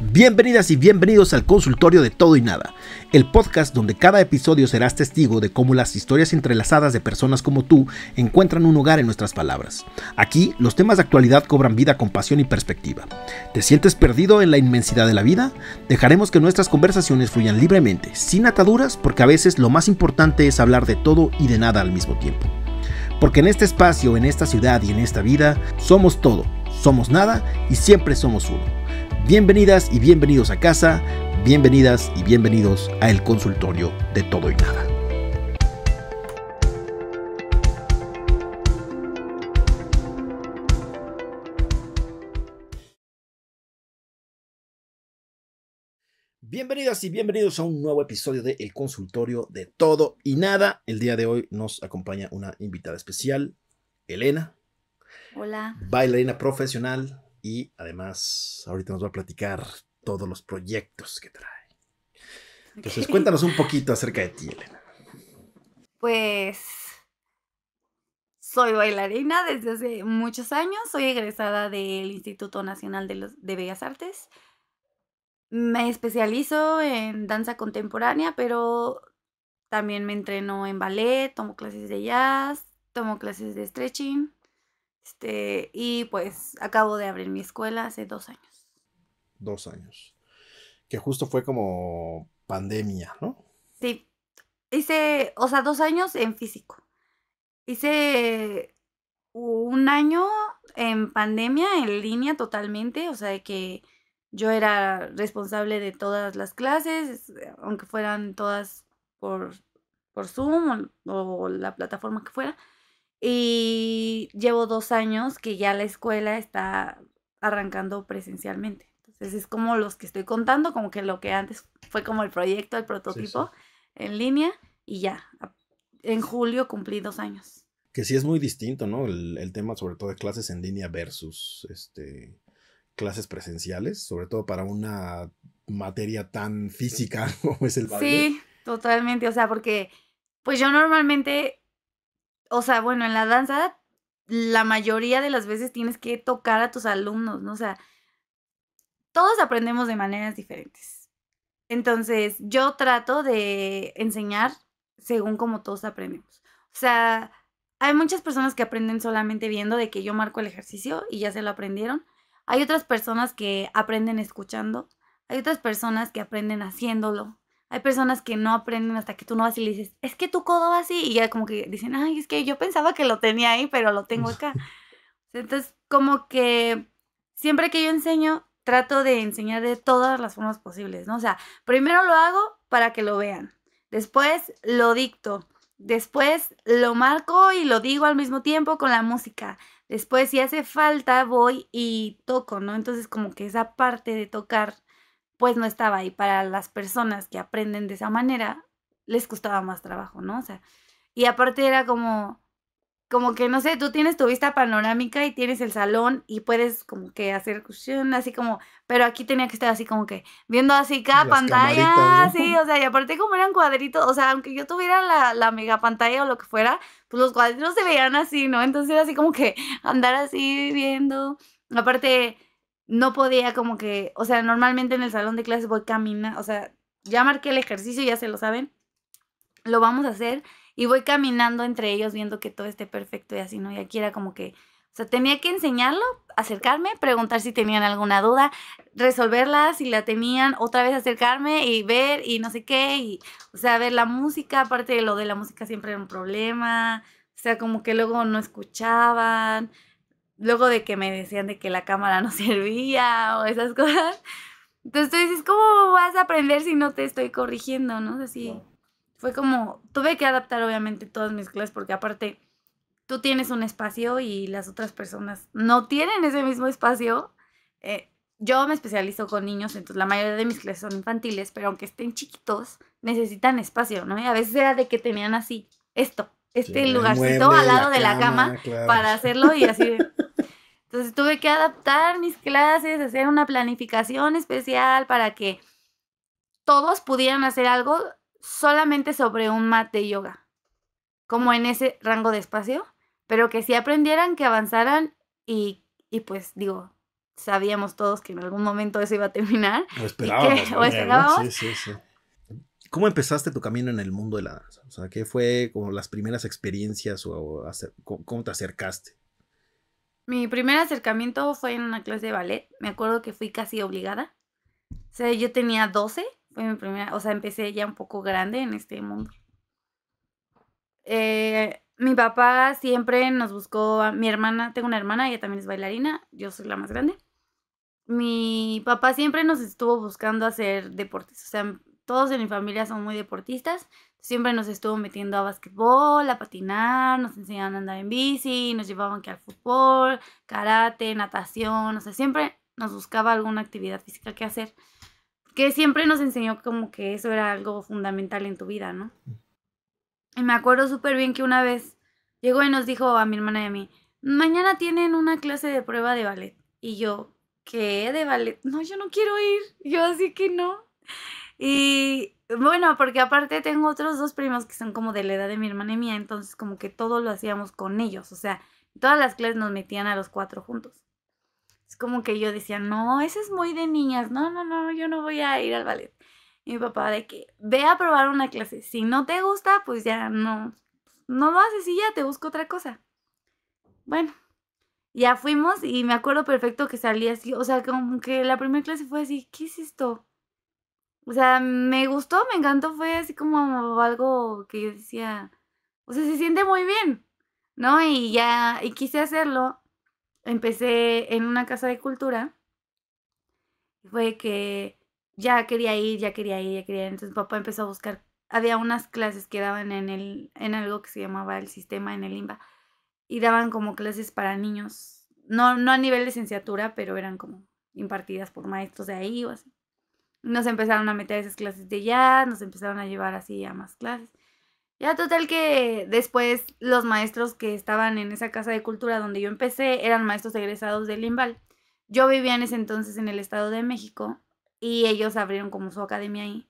Bienvenidas y bienvenidos al consultorio de Todo y Nada, el podcast donde cada episodio serás testigo de cómo las historias entrelazadas de personas como tú encuentran un hogar en nuestras palabras. Aquí los temas de actualidad cobran vida con pasión y perspectiva. ¿Te sientes perdido en la inmensidad de la vida? Dejaremos que nuestras conversaciones fluyan libremente, sin ataduras, porque a veces lo más importante es hablar de todo y de nada al mismo tiempo. Porque en este espacio, en esta ciudad y en esta vida, somos todo, somos nada y siempre somos uno. Bienvenidas y bienvenidos a casa, bienvenidas y bienvenidos a El Consultorio de Todo y Nada. Bienvenidas y bienvenidos a un nuevo episodio de El Consultorio de Todo y Nada. El día de hoy nos acompaña una invitada especial, Elena. Hola. Bailarina profesional, y además, ahorita nos va a platicar todos los proyectos que trae. Entonces, cuéntanos un poquito acerca de ti, Elena. Pues soy bailarina desde hace muchos años. Soy egresada del Instituto Nacional de, los, de Bellas Artes. Me especializo en danza contemporánea, pero también me entreno en ballet, tomo clases de jazz, tomo clases de stretching. Este, y pues acabo de abrir mi escuela hace dos años. Dos años. Que justo fue como pandemia, ¿no? Sí. Hice, o sea, dos años en físico. Hice un año en pandemia, en línea totalmente, o sea, de que yo era responsable de todas las clases, aunque fueran todas por, por Zoom o la plataforma que fuera. Y llevo dos años que ya la escuela está arrancando presencialmente. Entonces es como los que estoy contando, como que lo que antes fue como el proyecto, el prototipo en línea y ya. En julio cumplí dos años. Que sí es muy distinto, ¿no? El, tema sobre todo de clases en línea versus este, clases presenciales, sobre todo para una materia tan física como es el baile. Sí, totalmente. O sea, porque pues yo normalmente o sea, bueno, en la danza la mayoría de las veces tienes que tocar a tus alumnos, ¿no? O sea, todos aprendemos de maneras diferentes. Entonces, yo trato de enseñar según como todos aprendemos. O sea, hay muchas personas que aprenden solamente viendo de que yo marco el ejercicio y ya se lo aprendieron. Hay otras personas que aprenden escuchando. Hay otras personas que aprenden haciéndolo. Hay personas que no aprenden hasta que tú no vas y le dices, es que tu codo va así, y ya como que dicen, ay, es que yo pensaba que lo tenía ahí, pero lo tengo acá. Entonces, como que siempre que yo enseño, trato de enseñar de todas las formas posibles, ¿no? O sea, primero lo hago para que lo vean, después lo dicto, después lo marco y lo digo al mismo tiempo con la música, después si hace falta voy y toco, ¿no? Entonces como que esa parte de tocar pues no estaba ahí. Para las personas que aprenden de esa manera, les costaba más trabajo, ¿no? O sea, y aparte era como, como que, no sé, tú tienes tu vista panorámica y tienes el salón y puedes como que hacer cuestión, así como, pero aquí tenía que estar así como que viendo así cada pantalla, así, o sea, y aparte como eran cuadritos, o sea, aunque yo tuviera la, la mega pantalla o lo que fuera, pues los cuadritos se veían así, ¿no? Entonces era así como que andar así viendo, aparte no podía como que, o sea, normalmente en el salón de clases voy caminando, o sea, ya marqué el ejercicio, ya se lo saben, lo vamos a hacer y voy caminando entre ellos viendo que todo esté perfecto y así, ¿no? Y aquí era como que, o sea, tenía que enseñarlo, acercarme, preguntar si tenían alguna duda, resolverla, si la tenían, otra vez acercarme y ver y no sé qué, y, o sea, ver la música, aparte de lo de la música siempre era un problema, o sea, como que luego no escuchaban, luego de que me decían de que la cámara no servía o esas cosas. Entonces tú dices, ¿cómo vas a aprender si no te estoy corrigiendo? ¿No? Así fue como, tuve que adaptar obviamente todas mis clases porque aparte tú tienes un espacio y las otras personas no tienen ese mismo espacio. Eh, yo me especializo con niños, entonces la mayoría de mis clases son infantiles, pero aunque estén chiquitos, necesitan espacio, ¿no? Y a veces era de que tenían así, esto, este lugarcito al lado de la cama, para hacerlo y así. Entonces tuve que adaptar mis clases, hacer una planificación especial para que todos pudieran hacer algo solamente sobre un mat de yoga, como en ese rango de espacio, pero que sí aprendieran, que avanzaran y, y pues digo, sabíamos todos que en algún momento eso iba a terminar. o esperábamos. ¿Cómo empezaste tu camino en el mundo de la danza? O sea, ¿qué fue como las primeras experiencias o, cómo te acercaste? Mi primer acercamiento fue en una clase de ballet. Me acuerdo que fui casi obligada. O sea, yo tenía 12. Fue mi primera, o sea, empecé ya un poco grande en este mundo. Eh, mi papá siempre nos buscó mi hermana. Tengo una hermana, ella también es bailarina. Yo soy la más grande. Mi papá siempre nos estuvo buscando hacer deportes. O sea, todos en mi familia son muy deportistas siempre nos estuvo metiendo a básquetbol a patinar, nos enseñaban a andar en bici, nos llevaban que al fútbol, karate, natación, o sea, siempre nos buscaba alguna actividad física que hacer, que siempre nos enseñó como que eso era algo fundamental en tu vida, ¿no? Mm. Y me acuerdo súper bien que una vez llegó y nos dijo a mi hermana y a mí, mañana tienen una clase de prueba de ballet. Y yo, ¿qué? ¿De ballet? No, yo no quiero ir. Yo así que no. Y, bueno, porque aparte tengo otros dos primos que son como de la edad de mi hermana y mía, entonces como que todo lo hacíamos con ellos, o sea, todas las clases nos metían a los cuatro juntos. Es como que yo decía, no, ese es muy de niñas, no, no, no, yo no voy a ir al ballet. Y mi papá de que, ve a probar una clase, si no te gusta, pues ya no, no lo haces y ya te busco otra cosa. Bueno, ya fuimos y me acuerdo perfecto que salí así, o sea, como que la primera clase fue así, ¿qué es esto? O sea, me gustó, me encantó, fue así como algo que yo decía, o sea, se siente muy bien, ¿no? Y ya, y quise hacerlo, empecé en una casa de cultura, fue que ya quería ir, ya quería ir, ya quería ir, entonces papá empezó a buscar, había unas clases que daban en, el, en algo que se llamaba el sistema, en el IMBA, y daban como clases para niños, no, no a nivel de licenciatura, pero eran como impartidas por maestros de ahí o así. Nos empezaron a meter esas clases de jazz, nos empezaron a llevar así a más clases. Ya total que después los maestros que estaban en esa casa de cultura donde yo empecé eran maestros egresados del Limbal. Yo vivía en ese entonces en el Estado de México y ellos abrieron como su academia ahí.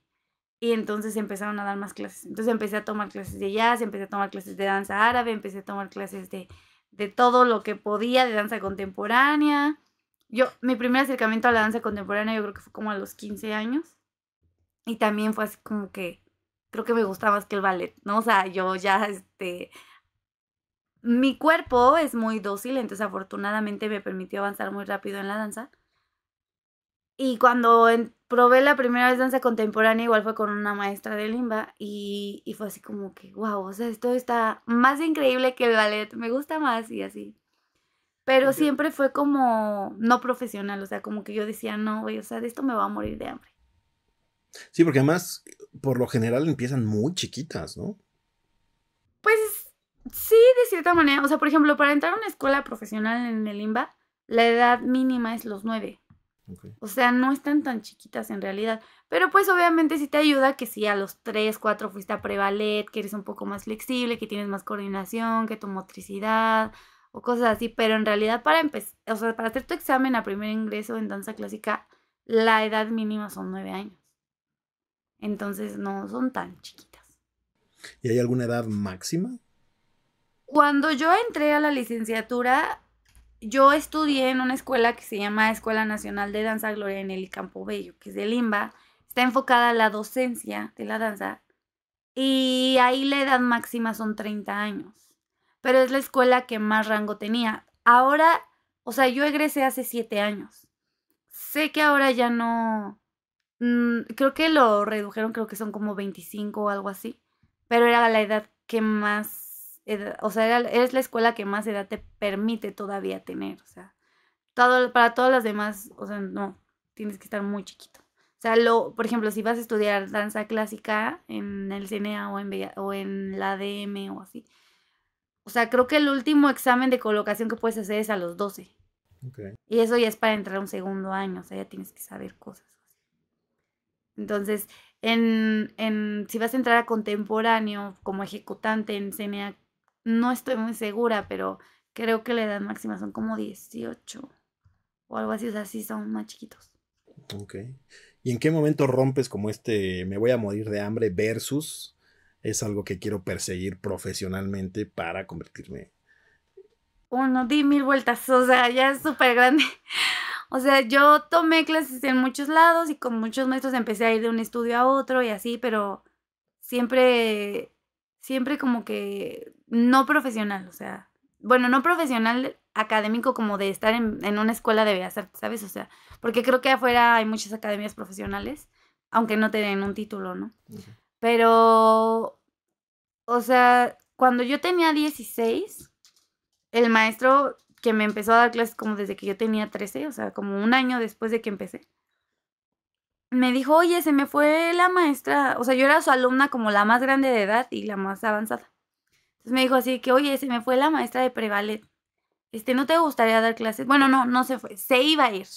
Y entonces empezaron a dar más clases. Entonces empecé a tomar clases de jazz, empecé a tomar clases de danza árabe, empecé a tomar clases de, de todo lo que podía, de danza contemporánea yo, mi primer acercamiento a la danza contemporánea yo creo que fue como a los 15 años. Y también fue así como que creo que me gusta más que el ballet, ¿no? O sea, yo ya, este, mi cuerpo es muy dócil, entonces afortunadamente me permitió avanzar muy rápido en la danza. Y cuando probé la primera vez danza contemporánea, igual fue con una maestra de limba y, y fue así como que, wow, o sea, esto está más increíble que el ballet, me gusta más y así. Pero siempre fue como no profesional, o sea, como que yo decía, no, güey, o sea, de esto me va a morir de hambre. Sí, porque además, por lo general empiezan muy chiquitas, ¿no? Pues sí, de cierta manera. O sea, por ejemplo, para entrar a una escuela profesional en el IMBA, la edad mínima es los nueve. O sea, no están tan chiquitas en realidad. Pero pues obviamente sí te ayuda que si a los tres, cuatro fuiste a prevalet, que eres un poco más flexible, que tienes más coordinación, que tu motricidad, o cosas así, pero en realidad para empezar, para hacer tu examen a primer ingreso en danza clásica, la edad mínima son nueve años. Entonces no son tan chiquitas. ¿Y hay alguna edad máxima? Cuando yo entré a la licenciatura, yo estudié en una escuela que se llama Escuela Nacional de Danza Gloria en el Campo Bello, que es de Limba. Está enfocada a la docencia de la danza y ahí la edad máxima son 30 años pero es la escuela que más rango tenía. Ahora, o sea, yo egresé hace siete años. Sé que ahora ya no... Mm, creo que lo redujeron, creo que son como 25 o algo así, pero era la edad que más... o sea, es la escuela que más edad te permite todavía tener, o sea, todo, para todas las demás, o sea, no, tienes que estar muy chiquito. O sea, por ejemplo, si vas a estudiar danza clásica en el CNA o en, o en la DM o así, o sea, creo que el último examen de colocación que puedes hacer es a los 12. Y eso ya es para entrar a un segundo año, o sea, ya tienes que saber cosas. Entonces, en, si vas a entrar a contemporáneo como ejecutante en CNA, no estoy muy segura, pero creo que la edad máxima son como 18 o algo así, o sea, sí son más chiquitos. Ok. ¿Y en qué momento rompes como este me voy a morir de hambre versus es algo que quiero perseguir profesionalmente para convertirme. Uno, di mil vueltas, o sea, ya es súper grande. O sea, yo tomé clases en muchos lados y con muchos maestros empecé a ir de un estudio a otro y así, pero siempre, siempre como que no profesional, o sea, bueno, no profesional académico como de estar en, una escuela de bellas artes, ¿sabes? O sea, porque creo que afuera hay muchas academias profesionales, aunque no te den un título, ¿no? Pero, o sea, cuando yo tenía 16, el maestro que me empezó a dar clases como desde que yo tenía 13, o sea, como un año después de que empecé, me dijo, oye, se me fue la maestra, o sea, yo era su alumna como la más grande de edad y la más avanzada. Entonces me dijo así que, oye, se me fue la maestra de prevalet. Este, ¿no te gustaría dar clases? Bueno, no, no se fue, se iba a ir.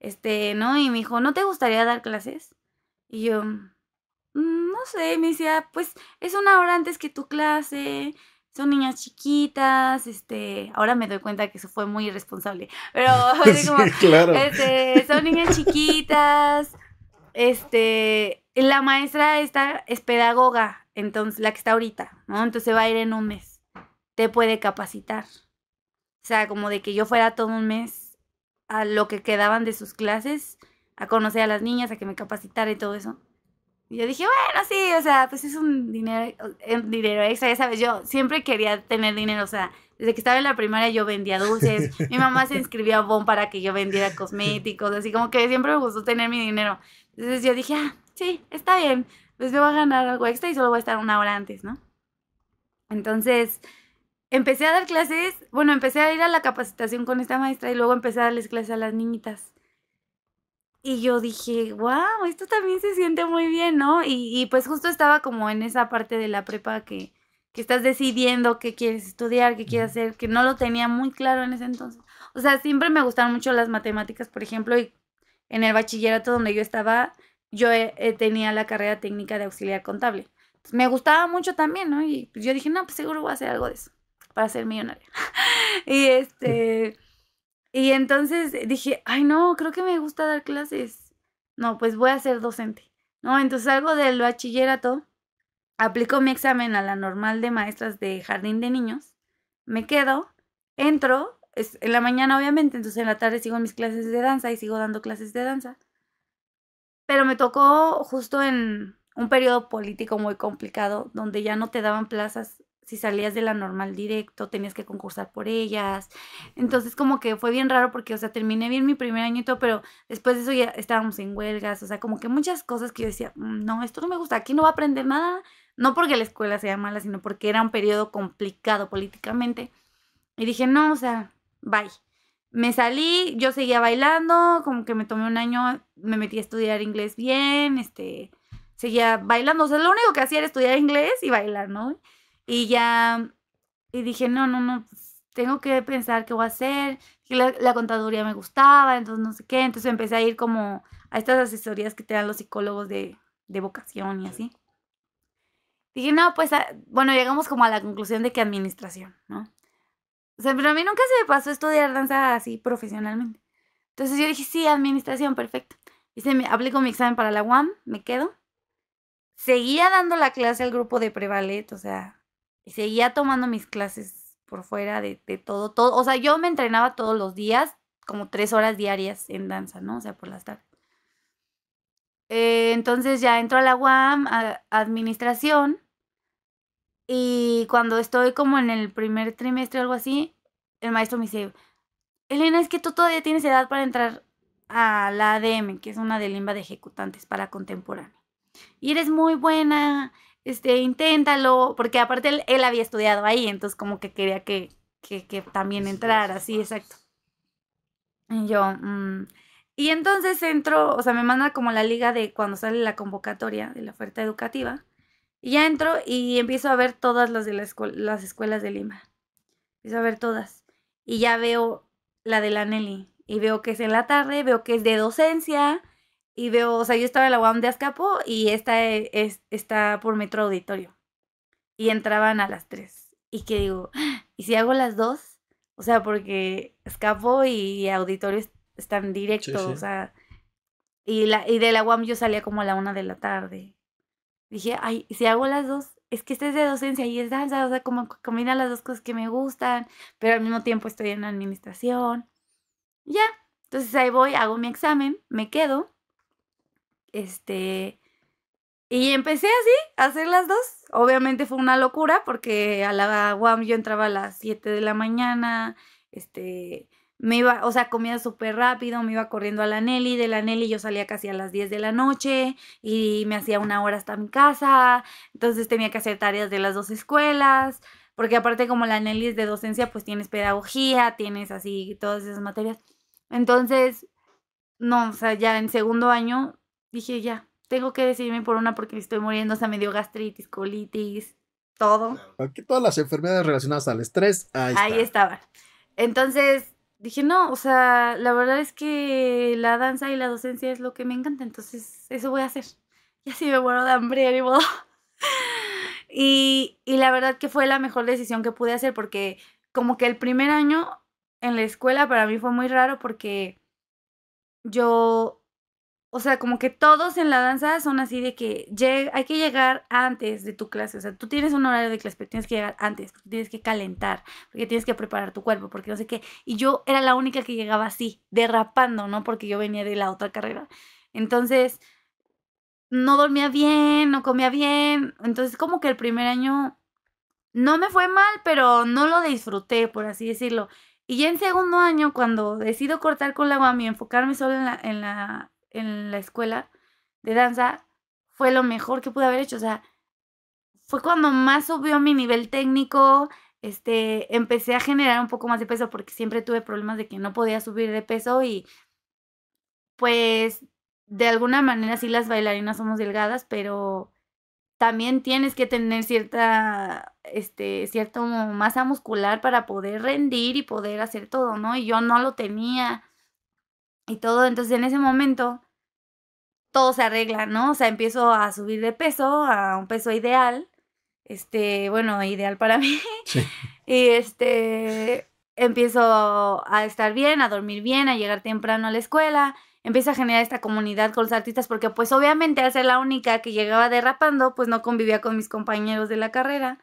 Este, ¿no? Y me dijo, ¿no te gustaría dar clases? Y yo, Mm, no sé, me decía, pues es una hora antes que tu clase, son niñas chiquitas, este, ahora me doy cuenta que eso fue muy irresponsable, pero este, son niñas chiquitas, este, la maestra está, es pedagoga, entonces, la que está ahorita, ¿no? Entonces va a ir en un mes, te puede capacitar. O sea, como de que yo fuera todo un mes a lo que quedaban de sus clases, a conocer a las niñas, a que me capacitara y todo eso y yo dije, bueno, sí, o sea, pues es un dinero, eh, dinero extra, ya sabes, yo siempre quería tener dinero, o sea, desde que estaba en la primaria yo vendía dulces, mi mamá se inscribió a Bon para que yo vendiera cosméticos, así como que siempre me gustó tener mi dinero. Entonces yo dije, ah, sí, está bien, pues me voy a ganar algo extra y solo voy a estar una hora antes, ¿no? Entonces, empecé a dar clases, bueno, empecé a ir a la capacitación con esta maestra y luego empecé a darles clases a las niñitas. Y yo dije, wow, esto también se siente muy bien, ¿no? Y, pues justo estaba como en esa parte de la prepa que, que estás decidiendo qué quieres estudiar, qué quieres hacer, que no lo tenía muy claro en ese entonces. O sea, siempre me gustaron mucho las matemáticas, por ejemplo, y en el bachillerato donde yo estaba, yo eh, eh, tenía la carrera técnica de auxiliar contable. me gustaba mucho también, ¿no? Y pues, yo dije, no, pues seguro voy a hacer algo de eso para ser millonaria. y este... Y entonces dije, ay no, creo que me gusta dar clases. No, pues voy a ser docente. No, entonces salgo del bachillerato, aplico mi examen a la normal de maestras de jardín de niños, me quedo, entro, es en la mañana obviamente, entonces en la tarde sigo mis clases de danza y sigo dando clases de danza. Pero me tocó justo en un periodo político muy complicado, donde ya no te daban plazas si salías de la normal directo, tenías que concursar por ellas. Entonces como que fue bien raro porque, o sea, terminé bien mi primer año y todo, pero después de eso ya estábamos en huelgas, o sea, como que muchas cosas que yo decía, mm, no, esto no me gusta, aquí no va a aprender nada, no porque la escuela sea mala, sino porque era un periodo complicado políticamente. Y dije, no, o sea, bye. Me salí, yo seguía bailando, como que me tomé un año, me metí a estudiar inglés bien, este, seguía bailando, o sea, lo único que hacía era estudiar inglés y bailar, ¿no? Y ya, y dije, no, no, no, pues, tengo que pensar qué voy a hacer. que la, contaduría me gustaba, entonces no sé qué. Entonces empecé a ir como a estas asesorías que te dan los psicólogos de, de vocación y así. Dije, no, pues, ah, bueno, llegamos como a la conclusión de que administración, ¿no? O sea, pero a mí nunca se me pasó estudiar danza así profesionalmente. Entonces yo dije, sí, administración, perfecto. se me, aplico mi examen para la UAM, me quedo. Seguía dando la clase al grupo de prevalet, o sea, seguía tomando mis clases por fuera de, todo, O sea, yo me entrenaba todos los días, como tres horas diarias en danza, ¿no? O sea, por las tardes. Eh, entonces ya entro a la UAM, a administración, y cuando estoy como en el primer trimestre o algo así, el maestro me dice, Elena, es que tú todavía tienes edad para entrar a la ADM, que es una de limba de ejecutantes para contemporáneo. Y eres muy buena, este, inténtalo, porque aparte él, había estudiado ahí, entonces como que quería que, también entrara, sí, exacto. Y yo, mm, y entonces entro, o sea, me manda como la liga de cuando sale la convocatoria de la oferta educativa, y ya entro y empiezo a ver todas las de las escuelas de Lima, empiezo a ver todas, y ya veo la de la Nelly, y veo que es en la tarde, veo que es de docencia, y veo, o sea, yo estaba en la UAM de escapó y esta e, es, está por metro auditorio. Y entraban a las 3. Y que digo, ah, ¿y si hago las 2? O sea, porque escapó y auditorio están directos, o sea. Y, la, y de la UAM yo salía como a la 1 de la tarde. Dije, ay, si hago las 2, es que este es de docencia y es danza, o sea, como combina las dos cosas que me gustan, pero al mismo tiempo estoy en administración. Ya, entonces ahí voy, hago mi examen, me quedo este, y empecé así, a hacer las dos. Obviamente fue una locura porque a la Guam yo entraba a las 7 de la mañana, este, me iba, o sea, comía súper rápido, me iba corriendo a la Nelly, de la Nelly yo salía casi a las 10 de la noche y me hacía una hora hasta mi casa, entonces tenía que hacer tareas de las dos escuelas, porque aparte como la Nelly es de docencia, pues tienes pedagogía, tienes así todas esas materias. Entonces, no, o sea, ya en segundo año dije, ya, tengo que decidirme por una porque me estoy muriendo, o sea, me dio gastritis, colitis, todo. Aquí ah, todas las enfermedades relacionadas al estrés, ahí, ahí estaban. Entonces dije, no, o sea, la verdad es que la danza y la docencia es lo que me encanta, entonces eso voy a hacer. Y así me muero de hambre, ni modo. Y, y la verdad que fue la mejor decisión que pude hacer porque como que el primer año en la escuela para mí fue muy raro porque yo o sea, como que todos en la danza son así de que hay que llegar antes de tu clase. O sea, tú tienes un horario de clase, pero tienes que llegar antes, porque tienes que calentar, porque tienes que preparar tu cuerpo, porque no sé qué. Y yo era la única que llegaba así, derrapando, ¿no? Porque yo venía de la otra carrera. Entonces, no dormía bien, no comía bien. Entonces, como que el primer año no me fue mal, pero no lo disfruté, por así decirlo. Y ya en segundo año, cuando decido cortar con la UAM y enfocarme solo en la, en la escuela de danza fue lo mejor que pude haber hecho. O sea, fue cuando más subió mi nivel técnico, este, empecé a generar un poco más de peso porque siempre tuve problemas de que no podía subir de peso y pues de alguna manera sí las bailarinas somos delgadas, pero también tienes que tener cierta, este, cierta masa muscular para poder rendir y poder hacer todo, ¿no? Y yo no lo tenía y todo. Entonces en ese momento todo se arregla, ¿no? O sea, empiezo a subir de peso, a un peso ideal, este, bueno, ideal para mí. Y este, empiezo a estar bien, a dormir bien, a llegar temprano a la escuela, empiezo a generar esta comunidad con los artistas, porque pues obviamente al ser la única que llegaba derrapando, pues no convivía con mis compañeros de la carrera,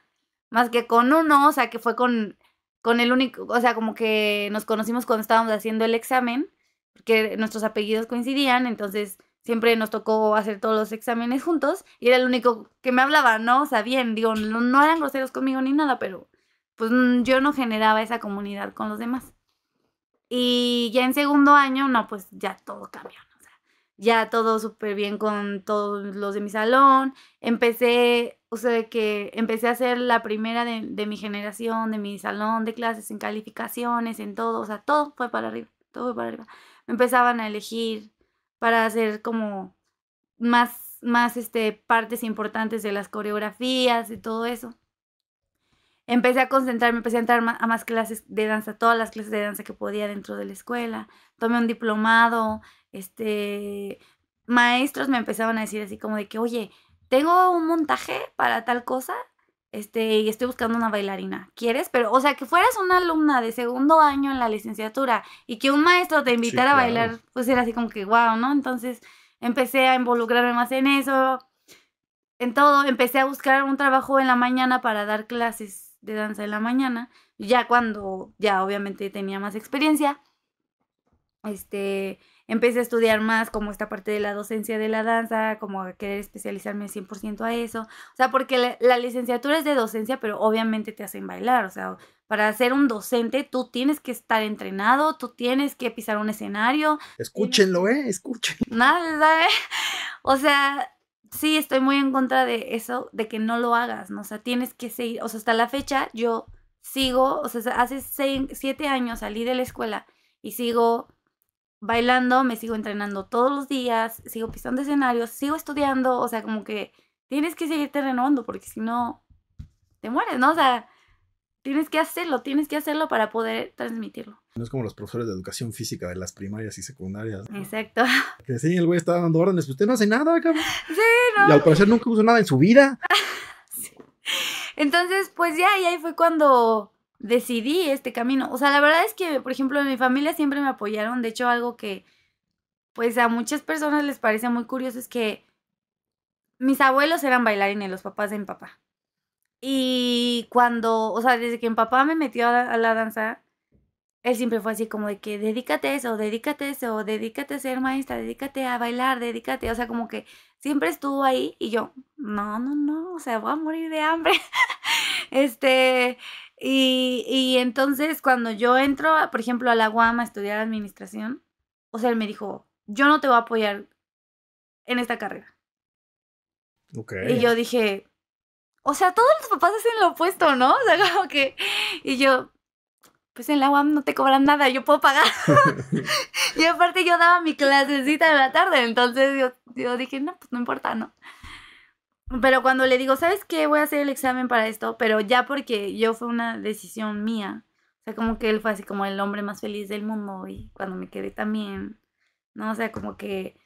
más que con uno, o sea, que fue con, con el único, o sea, como que nos conocimos cuando estábamos haciendo el examen porque nuestros apellidos coincidían, entonces siempre nos tocó hacer todos los exámenes juntos y era el único que me hablaba, ¿no? O sea, bien, digo, no, eran groseros conmigo ni nada, pero pues mm, yo no generaba esa comunidad con los demás. Y ya en segundo año, no, pues ya todo cambió, ¿no? o sea, ya todo súper bien con todos los de mi salón. Empecé, o sea, que empecé a ser la primera de, de mi generación, de mi salón de clases, en calificaciones, en todo, o sea, todo fue para arriba, todo fue para arriba empezaban a elegir para hacer como más, más este, partes importantes de las coreografías y todo eso. Empecé a concentrarme, empecé a entrar a más clases de danza, todas las clases de danza que podía dentro de la escuela. Tomé un diplomado, este, maestros me empezaban a decir así como de que, oye, tengo un montaje para tal cosa, este, y estoy buscando una bailarina. ¿Quieres? Pero, o sea, que fueras una alumna de segundo año en la licenciatura y que un maestro te invitara a bailar, pues era así como que, wow, ¿no? Entonces empecé a involucrarme más en eso, en todo, empecé a buscar un trabajo en la mañana para dar clases de danza en la mañana, ya cuando ya obviamente tenía más experiencia. Este, empecé a estudiar más como esta parte de la docencia de la danza, como querer especializarme 100% a eso. O sea, porque la, licenciatura es de docencia, pero obviamente te hacen bailar. O sea, para ser un docente tú tienes que estar entrenado, tú tienes que pisar un escenario. Escúchenlo, ¿eh? Escúchenlo. Nada, ¿eh? O sea, sí, estoy muy en contra de eso, de que no lo hagas, ¿no? O sea, tienes que seguir, o sea, hasta la fecha yo sigo, o sea, hace siete años salí de la escuela y sigo bailando, me sigo entrenando todos los días, sigo pisando escenarios, sigo estudiando, o sea, como que tienes que seguirte renovando porque si no, te mueres, ¿no? O sea, tienes que hacerlo, tienes que hacerlo para poder transmitirlo. No es como los profesores de educación física de las primarias y secundarias. Exacto. Que sí, el güey está dando órdenes, usted no hace nada, cabrón. Sí, no. Y al parecer nunca usó nada en su vida. Entonces, pues ya, y ahí fue cuando decidí este camino. O sea, la verdad es que, por ejemplo, en mi familia siempre me apoyaron. De hecho, algo que, pues a muchas personas les parece muy curioso es que mis abuelos eran bailarines, los papás de mi papá. Y cuando, o sea, desde que mi papá me metió a la, danza, él siempre fue así como de que dedícate a eso, dedícate a eso, dedícate a ser maestra, dedícate a bailar, dedícate, o sea, como que siempre estuvo ahí y yo, no, no, no, o sea, voy a morir de hambre. este, y, y entonces cuando yo entro, por ejemplo, a la UAM a estudiar administración, o sea, él me dijo, yo no te voy a apoyar en esta carrera. Okay. Y yo dije, o sea, todos los papás hacen lo opuesto, ¿no? O sea, como que, y yo, pues en la UAM no te cobran nada, yo puedo pagar. y aparte yo daba mi clasecita de la tarde, entonces yo dije, no, pues no importa, ¿no? Pero cuando le digo, ¿sabes qué? Voy a hacer el examen para esto, pero ya porque yo fue una decisión mía. O sea, como que él fue así como el hombre más feliz del mundo y cuando me quedé también, ¿no? O sea, como que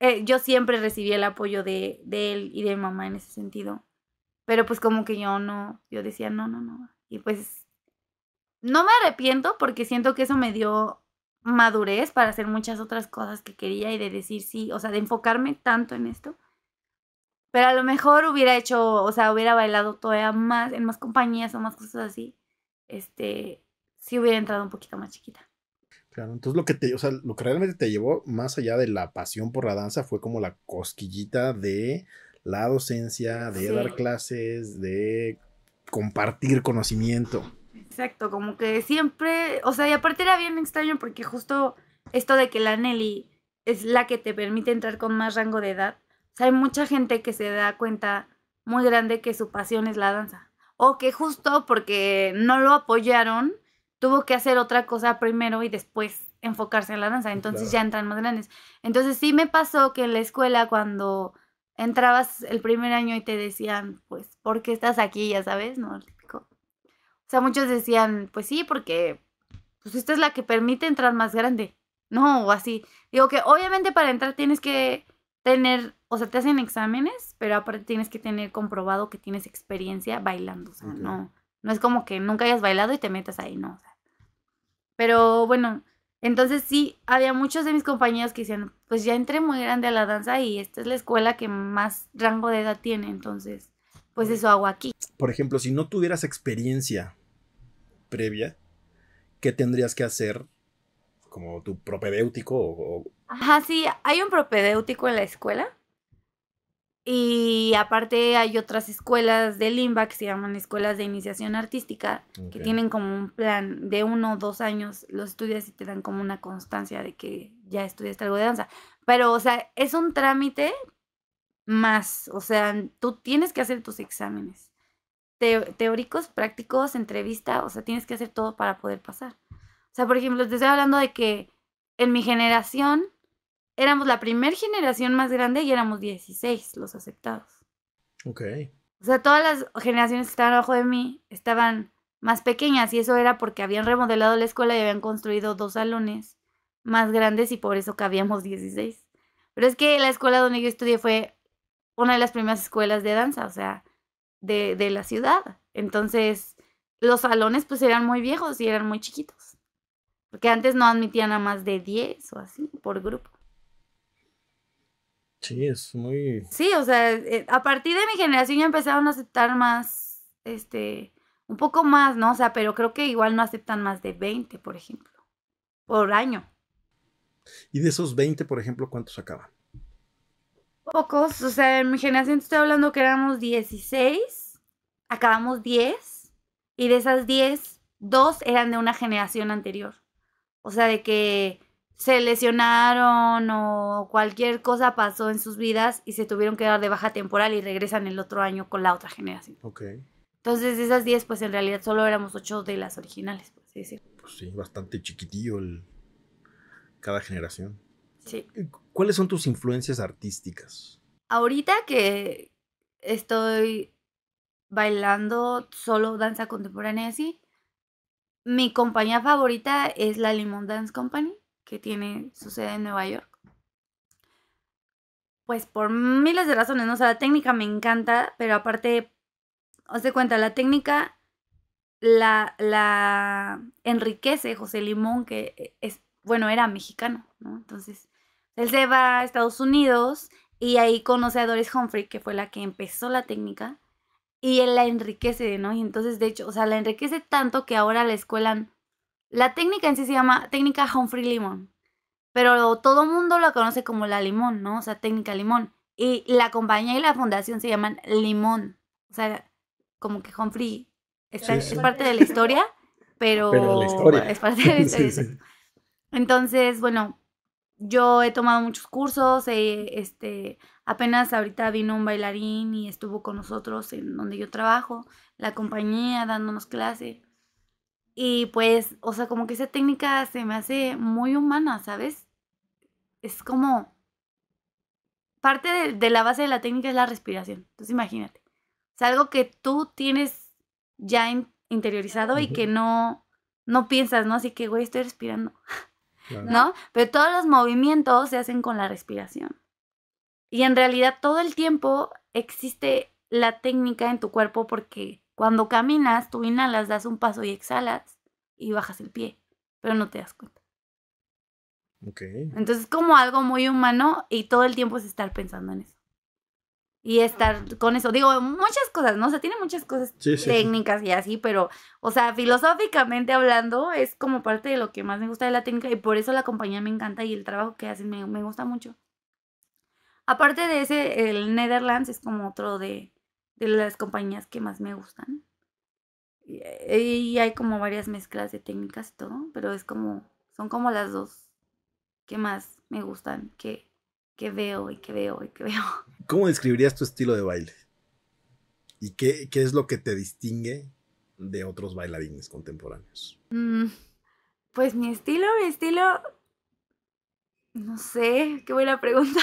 eh, yo siempre recibí el apoyo de, de él y de mamá en ese sentido. Pero pues como que yo no, yo decía, no, no, no. Y pues no me arrepiento porque siento que eso me dio madurez para hacer muchas otras cosas que quería y de decir sí, o sea, de enfocarme tanto en esto pero a lo mejor hubiera hecho, o sea, hubiera bailado todavía más, en más compañías o más cosas así. Este, sí hubiera entrado un poquito más chiquita. Claro, entonces lo que te, o sea, lo que realmente te llevó más allá de la pasión por la danza fue como la cosquillita de la docencia, de dar clases, de compartir conocimiento. Exacto, como que siempre, o sea, y aparte era bien extraño porque justo esto de que la Nelly es la que te permite entrar con más rango de edad, hay mucha gente que se da cuenta muy grande que su pasión es la danza. O que justo porque no lo apoyaron, tuvo que hacer otra cosa primero y después enfocarse en la danza. Entonces ya entran más grandes. Entonces sí me pasó que en la escuela cuando entrabas el primer año y te decían, pues, ¿por qué estás aquí? Ya sabes, ¿no? O sea, muchos decían, pues sí, porque pues esta es la que permite entrar más grande. No, o así. Digo que obviamente para entrar tienes que tener, o sea, te hacen exámenes, pero aparte tienes que tener comprobado que tienes experiencia bailando, o sea, no, no es como que nunca hayas bailado y te metas ahí, no, o sea. Pero bueno, entonces sí, había muchos de mis compañeros que decían, pues ya entré muy grande a la danza y esta es la escuela que más rango de edad tiene, entonces, pues eso hago aquí. Por ejemplo, si no tuvieras experiencia previa, ¿qué tendrías que hacer como tu propedéutico o, Ajá, sí, hay un propedéutico en la escuela. Y aparte hay otras escuelas de Limba que se llaman escuelas de iniciación artística, que tienen como un plan de uno o dos años, los estudias y te dan como una constancia de que ya estudiaste algo de danza. Pero, o sea, es un trámite más, o sea, tú tienes que hacer tus exámenes. teóricos, prácticos, entrevista, o sea, tienes que hacer todo para poder pasar. O sea, por ejemplo, te estoy hablando de que en mi generación éramos la primer generación más grande y éramos 16 los aceptados. Ok. O sea, todas las generaciones que estaban abajo de mí estaban más pequeñas y eso era porque habían remodelado la escuela y habían construido dos salones más grandes y por eso cabíamos 16. Pero es que la escuela donde yo estudié fue una de las primeras escuelas de danza, o sea, de, de la ciudad. Entonces, los salones pues eran muy viejos y eran muy chiquitos. Porque antes no admitían a más de 10 o así por grupo. Sí, es muy... Sí, o sea, eh, a partir de mi generación ya empezaron a aceptar más, este, un poco más, ¿no? O sea, pero creo que igual no aceptan más de 20, por ejemplo, por año. Y de esos 20, por ejemplo, ¿cuántos acaban? Pocos, o sea, en mi generación estoy hablando que éramos 16, acabamos 10, y de esas 10, dos eran de una generación anterior. O sea, de que se lesionaron o cualquier cosa pasó en sus vidas y se tuvieron que dar de baja temporal y regresan el otro año con la otra generación. Ok. Entonces, de esas 10, pues en realidad solo éramos 8 de las originales, por Pues sí, bastante chiquitillo el... cada generación. Sí. ¿Cuáles son tus influencias artísticas? Ahorita que estoy bailando solo danza contemporánea sí. Mi compañía favorita es la Limon Dance Company, que tiene su sede en Nueva York. Pues por miles de razones, ¿no? O sea, la técnica me encanta, pero aparte, os de cuenta, la técnica la, la enriquece José Limón, que e, es, bueno, era mexicano, ¿no? Entonces, él se va a Estados Unidos y ahí conoce a Doris Humphrey, que fue la que empezó la técnica y él la enriquece, ¿no? Y entonces, de hecho, o sea, la enriquece tanto que ahora la escuelan. La técnica en sí se llama técnica Humphrey Limón, pero todo el mundo la conoce como la limón, ¿no? O sea, técnica limón. Y la compañía y la fundación se llaman Limón. O sea, como que Humphrey está, es parte de la historia, pero, la historia. es parte de la historia. entonces, bueno, yo he tomado muchos cursos, este, Apenas ahorita vino un bailarín y estuvo con nosotros en donde yo trabajo, la compañía dándonos clase. Y pues, o sea, como que esa técnica se me hace muy humana, ¿sabes? Es como... Parte de, la base de la técnica es la respiración. Entonces imagínate. Es algo que tú tienes ya interiorizado y que no, no piensas, ¿no? Así que, güey, estoy respirando. ¿No? Pero todos los movimientos se hacen con la respiración. Y en realidad todo el tiempo existe la técnica en tu cuerpo porque cuando caminas, tú inhalas, das un paso y exhalas y bajas el pie, pero no te das cuenta. Entonces es como algo muy humano y todo el tiempo es estar pensando en eso. Y estar con eso. Digo, muchas cosas, ¿no? se tiene muchas cosas técnicas y así, pero, o sea, filosóficamente hablando, es como parte de lo que más me gusta de la técnica y por eso la compañía me encanta y el trabajo que hacen me, me gusta mucho. Aparte de ese, el Netherlands es como otro de, las compañías que más me gustan. Y, hay como varias mezclas de técnicas y todo, pero es como, son como las dos que más me gustan, que, que veo y que veo y que veo. ¿Cómo describirías tu estilo de baile? ¿Y qué, qué es lo que te distingue de otros bailarines contemporáneos? Mm, pues mi estilo, mi estilo, no sé, qué buena pregunta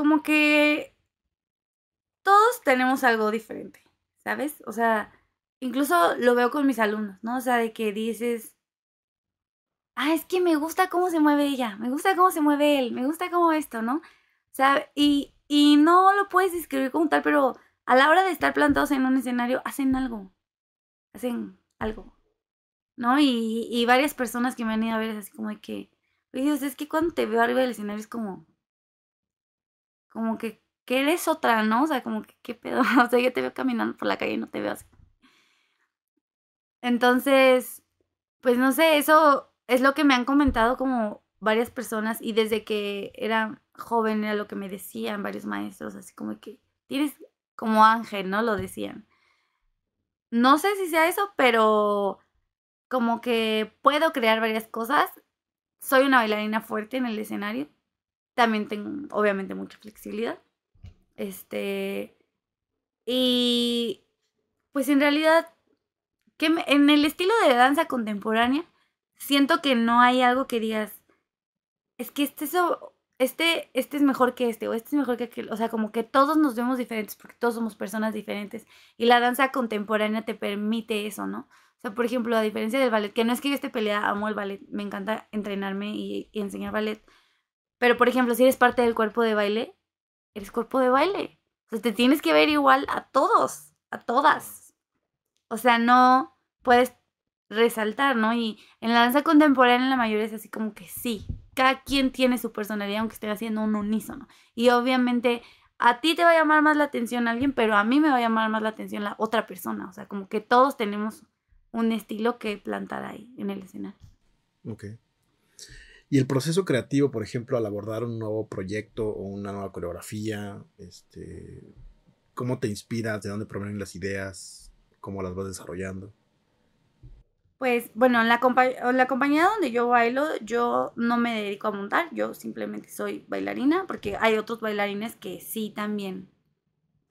como que todos tenemos algo diferente, ¿sabes? O sea, incluso lo veo con mis alumnos, ¿no? O sea, de que dices, ah, es que me gusta cómo se mueve ella, me gusta cómo se mueve él, me gusta cómo esto, ¿no? O sea, y, no lo puedes describir como tal, pero a la hora de estar plantados en un escenario, hacen algo, hacen algo, ¿no? Y, varias personas que me han ido a ver es así como de que, oye, es que cuando te veo arriba del escenario es como, como que, que eres otra, ¿no? O sea, como que, ¿qué pedo? O sea, yo te veo caminando por la calle y no te veo así. Entonces, pues no sé, eso es lo que me han comentado como varias personas y desde que era joven era lo que me decían varios maestros, así como que tienes como ángel, ¿no? Lo decían. No sé si sea eso, pero como que puedo crear varias cosas. Soy una bailarina fuerte en el escenario, también tengo, obviamente, mucha flexibilidad. Este. Y. Pues en realidad. Que en el estilo de danza contemporánea, siento que no hay algo que digas. Es que este, este, este es mejor que este, o este es mejor que aquel. O sea, como que todos nos vemos diferentes porque todos somos personas diferentes. Y la danza contemporánea te permite eso, ¿no? O sea, por ejemplo, a diferencia del ballet, que no es que yo esté peleada, amo el ballet, me encanta entrenarme y enseñar ballet, pero, por ejemplo, si eres parte del cuerpo de baile, eres cuerpo de baile. O sea, te tienes que ver igual a todos, a todas. O sea, no puedes resaltar, ¿no? Y en la danza contemporánea en la mayoría es así como que sí, cada quien tiene su personalidad aunque esté haciendo un unísono. Y obviamente a ti te va a llamar más la atención alguien, pero a mí me va a llamar más la atención la otra persona. O sea, como que todos tenemos un estilo que plantar ahí en el escenario. Ok. Y el proceso creativo, por ejemplo, al abordar un nuevo proyecto o una nueva coreografía, este, ¿cómo te inspiras? ¿De dónde provienen las ideas? ¿Cómo las vas desarrollando? Pues bueno, en la, compañía donde yo bailo, yo no me dedico a montar, yo simplemente soy bailarina, porque hay otros bailarines que sí también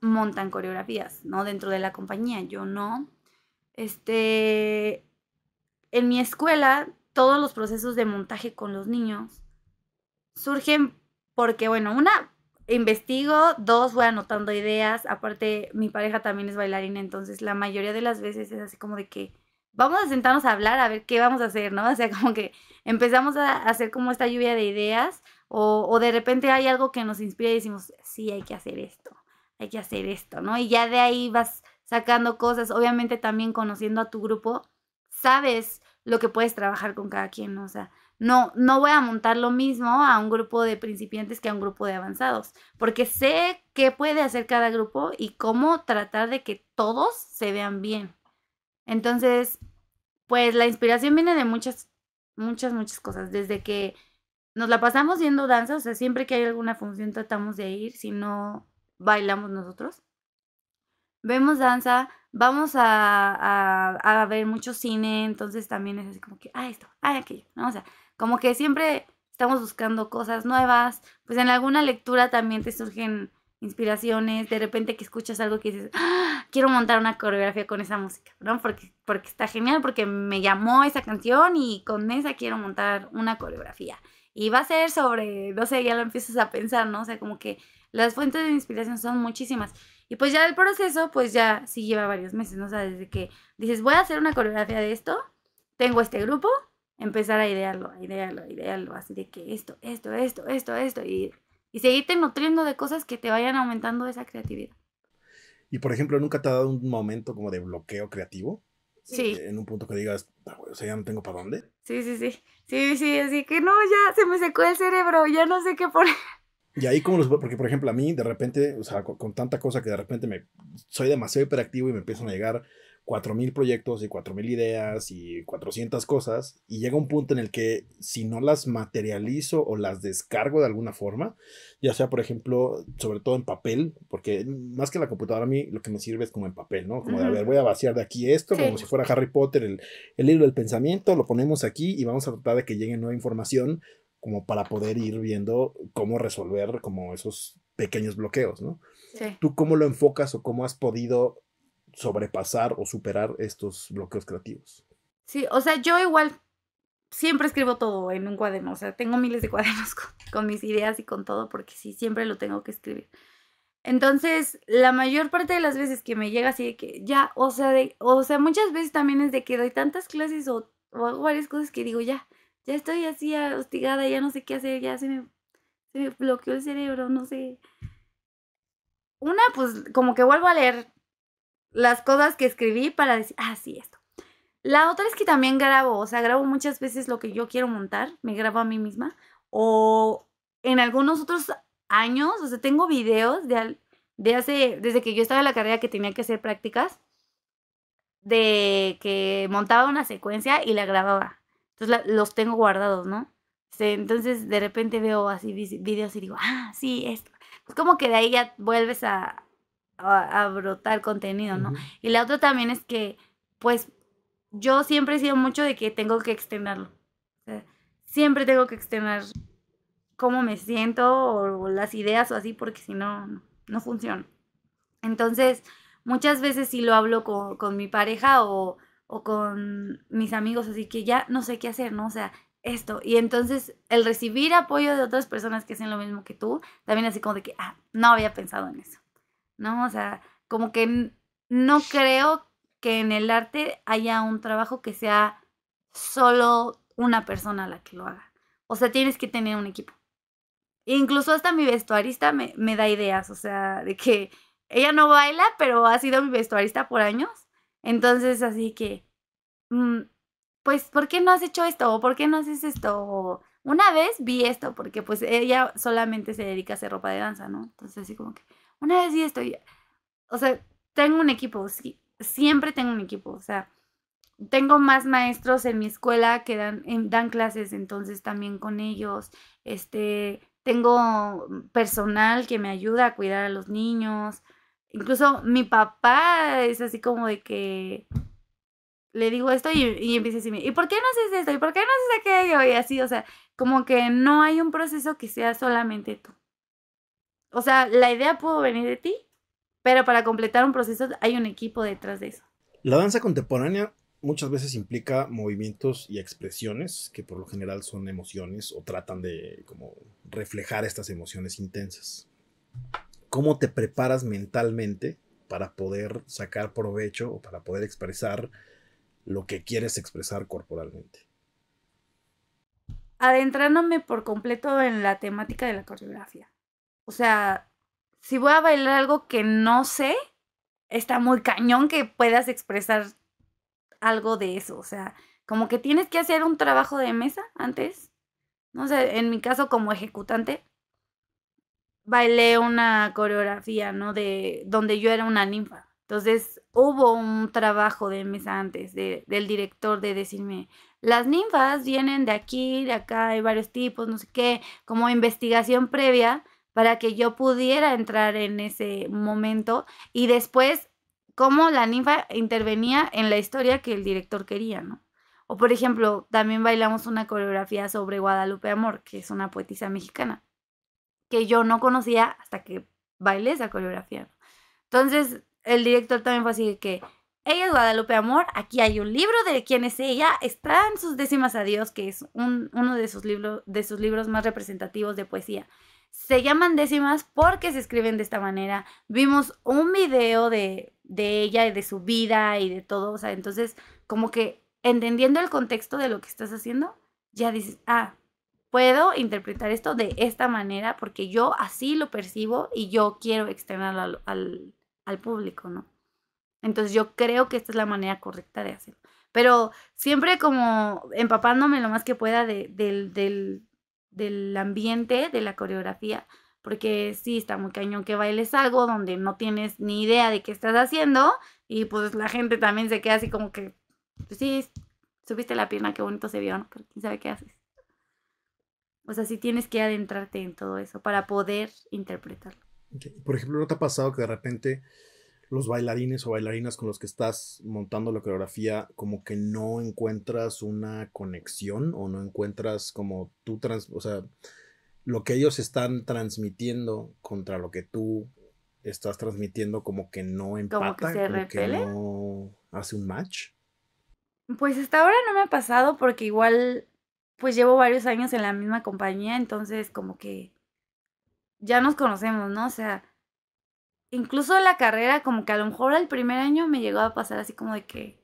montan coreografías, ¿no? Dentro de la compañía, yo no. Este, en mi escuela todos los procesos de montaje con los niños surgen porque, bueno, una, investigo, dos, voy anotando ideas, aparte mi pareja también es bailarina, entonces la mayoría de las veces es así como de que vamos a sentarnos a hablar, a ver qué vamos a hacer, ¿no? O sea, como que empezamos a hacer como esta lluvia de ideas o, de repente hay algo que nos inspira y decimos, sí, hay que hacer esto, hay que hacer esto, ¿no? Y ya de ahí vas sacando cosas, obviamente también conociendo a tu grupo, sabes lo que puedes trabajar con cada quien, o sea, no, no voy a montar lo mismo a un grupo de principiantes que a un grupo de avanzados, porque sé qué puede hacer cada grupo y cómo tratar de que todos se vean bien. Entonces, pues la inspiración viene de muchas, muchas, muchas cosas, desde que nos la pasamos viendo danza, o sea, siempre que hay alguna función tratamos de ir, si no bailamos nosotros. Vemos danza, vamos a, a, ver mucho cine, entonces también es así como que, ah, esto, ah, aquello, ¿no? O sea, como que siempre estamos buscando cosas nuevas, pues en alguna lectura también te surgen inspiraciones, de repente que escuchas algo que dices, ¡Ah! quiero montar una coreografía con esa música, ¿no? Porque, porque está genial, porque me llamó esa canción y con esa quiero montar una coreografía. Y va a ser sobre, no sé, ya lo empiezas a pensar, ¿no? O sea, como que las fuentes de inspiración son muchísimas. Y pues ya el proceso, pues ya sí lleva varios meses, ¿no? O sea, desde que dices, voy a hacer una coreografía de esto, tengo este grupo, empezar a idearlo, a idearlo, a idearlo, así de que esto, esto, esto, esto, esto, y, y seguirte nutriendo de cosas que te vayan aumentando esa creatividad. Y por ejemplo, ¿nunca te ha dado un momento como de bloqueo creativo? Sí. En un punto que digas, ah, o sea, ya no tengo para dónde. Sí, sí, sí. Sí, sí, así que no, ya se me secó el cerebro, ya no sé qué poner. Y ahí como porque por ejemplo a mí de repente, o sea, con, tanta cosa que de repente me, soy demasiado hiperactivo y me empiezan a llegar 4.000 proyectos y 4.000 ideas y 400 cosas y llega un punto en el que si no las materializo o las descargo de alguna forma, ya sea por ejemplo, sobre todo en papel, porque más que la computadora a mí lo que me sirve es como en papel, ¿no? Como de, a ver, voy a vaciar de aquí esto, como si fuera Harry Potter, el, el libro del pensamiento, lo ponemos aquí y vamos a tratar de que llegue nueva información como para poder ir viendo cómo resolver como esos pequeños bloqueos, ¿no? Sí. ¿Tú cómo lo enfocas o cómo has podido sobrepasar o superar estos bloqueos creativos? Sí, o sea, yo igual siempre escribo todo en un cuaderno, o sea, tengo miles de cuadernos con, mis ideas y con todo porque sí, siempre lo tengo que escribir. Entonces, la mayor parte de las veces que me llega así de que ya, o sea, de, o sea, muchas veces también es de que doy tantas clases o, o hago varias cosas que digo ya, ya estoy así hostigada, ya no sé qué hacer, ya se me, bloqueó el cerebro, no sé. Una, pues como que vuelvo a leer las cosas que escribí para decir, ah, sí, esto. La otra es que también grabo, o sea, grabo muchas veces lo que yo quiero montar, me grabo a mí misma, o en algunos otros años, o sea, tengo videos de, de hace, desde que yo estaba en la carrera que tenía que hacer prácticas, de que montaba una secuencia y la grababa. Entonces los tengo guardados, ¿no? Este, entonces de repente veo así videos y digo, ah, sí, esto. Pues, como que de ahí ya vuelves a, brotar contenido, ¿no? Y la otra también es que, pues, yo siempre he sido mucho de que tengo que extenderlo. siempre tengo que extender cómo me siento o, las ideas o así, porque si no, no, funciona. Entonces, muchas veces si lo hablo con mi pareja o o con mis amigos, así que ya no sé qué hacer, ¿no? O sea, esto. Y entonces el recibir apoyo de otras personas que hacen lo mismo que tú, también así como de que, ah, no había pensado en eso, ¿no? O sea, como que no creo que en el arte haya un trabajo que sea solo una persona la que lo haga. O sea, tienes que tener un equipo. Incluso hasta mi vestuarista me, da ideas, o sea, de que ella no baila, pero ha sido mi vestuarista por años entonces, así que, mm, pues, ¿por qué no has hecho esto? ¿O por qué no haces esto? una vez vi esto, porque pues ella solamente se dedica a hacer ropa de danza, ¿no? Entonces, así como que, una vez vi esto, o sea, tengo un equipo, siempre tengo un equipo, o sea, tengo más maestros en mi escuela que dan, dan clases, entonces también con ellos, este, tengo mm, personal que me ayuda a cuidar a los niños, Incluso mi papá es así como de que le digo esto y, y empieza a decirme, ¿y por qué no haces esto? ¿Y por qué no haces aquello? Y así, o sea, como que no hay un proceso que sea solamente tú. O sea, la idea pudo venir de ti, pero para completar un proceso hay un equipo detrás de eso. La danza contemporánea muchas veces implica movimientos y expresiones que por lo general son emociones o tratan de como reflejar estas emociones intensas cómo te preparas mentalmente para poder sacar provecho o para poder expresar lo que quieres expresar corporalmente. Adentrándome por completo en la temática de la coreografía. O sea, si voy a bailar algo que no sé, está muy cañón que puedas expresar algo de eso. O sea, como que tienes que hacer un trabajo de mesa antes. No sé, en mi caso como ejecutante, bailé una coreografía, ¿no? De donde yo era una ninfa. Entonces hubo un trabajo de mesa antes del director de decirme, las ninfas vienen de aquí, de acá, hay varios tipos, no sé qué, como investigación previa para que yo pudiera entrar en ese momento y después cómo la ninfa intervenía en la historia que el director quería, ¿no? O por ejemplo, también bailamos una coreografía sobre Guadalupe Amor, que es una poetisa mexicana que yo no conocía hasta que bailé esa coreografía. Entonces, el director también fue así que, ella es Guadalupe Amor, aquí hay un libro de quién es ella, están sus décimas adiós, que es un, uno de sus, libros, de sus libros más representativos de poesía. Se llaman décimas porque se escriben de esta manera. Vimos un video de, de ella y de su vida y de todo, o sea, entonces como que entendiendo el contexto de lo que estás haciendo, ya dices, ah, puedo interpretar esto de esta manera porque yo así lo percibo y yo quiero externarlo al, público, ¿no? Entonces yo creo que esta es la manera correcta de hacerlo. Pero siempre como empapándome lo más que pueda del, del ambiente, de la coreografía, porque sí, está muy cañón que bailes algo donde no tienes ni idea de qué estás haciendo y pues la gente también se queda así como que, pues sí, subiste la pierna, qué bonito se vio, ¿no? Pero quién sabe qué haces. O sea, sí tienes que adentrarte en todo eso para poder interpretarlo. Por ejemplo, ¿no te ha pasado que de repente los bailarines o bailarinas con los que estás montando la coreografía como que no encuentras una conexión o no encuentras como tú, trans o sea, lo que ellos están transmitiendo contra lo que tú estás transmitiendo como que no empata, como que no hace un match? Pues hasta ahora no me ha pasado porque igual pues llevo varios años en la misma compañía, entonces como que ya nos conocemos, ¿no? O sea, incluso la carrera, como que a lo mejor al primer año me llegó a pasar así como de que,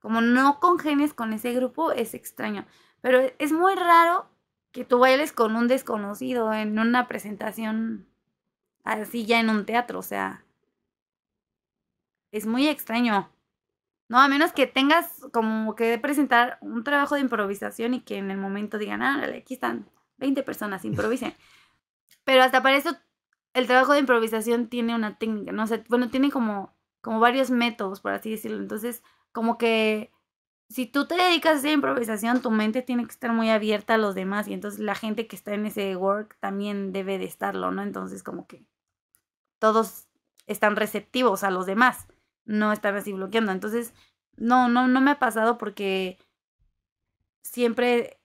como no congenes con ese grupo, es extraño. Pero es muy raro que tú bailes con un desconocido en una presentación así ya en un teatro, o sea, es muy extraño. ¿no? A menos que tengas como que presentar un trabajo de improvisación y que en el momento digan, ah, aquí están 20 personas, improvisen. Pero hasta para eso el trabajo de improvisación tiene una técnica, ¿no? sé bueno, tiene como, como varios métodos, por así decirlo. Entonces, como que si tú te dedicas a hacer improvisación, tu mente tiene que estar muy abierta a los demás y entonces la gente que está en ese work también debe de estarlo, ¿no? Entonces, como que todos están receptivos a los demás no estar así bloqueando. Entonces, no, no, no me ha pasado porque siempre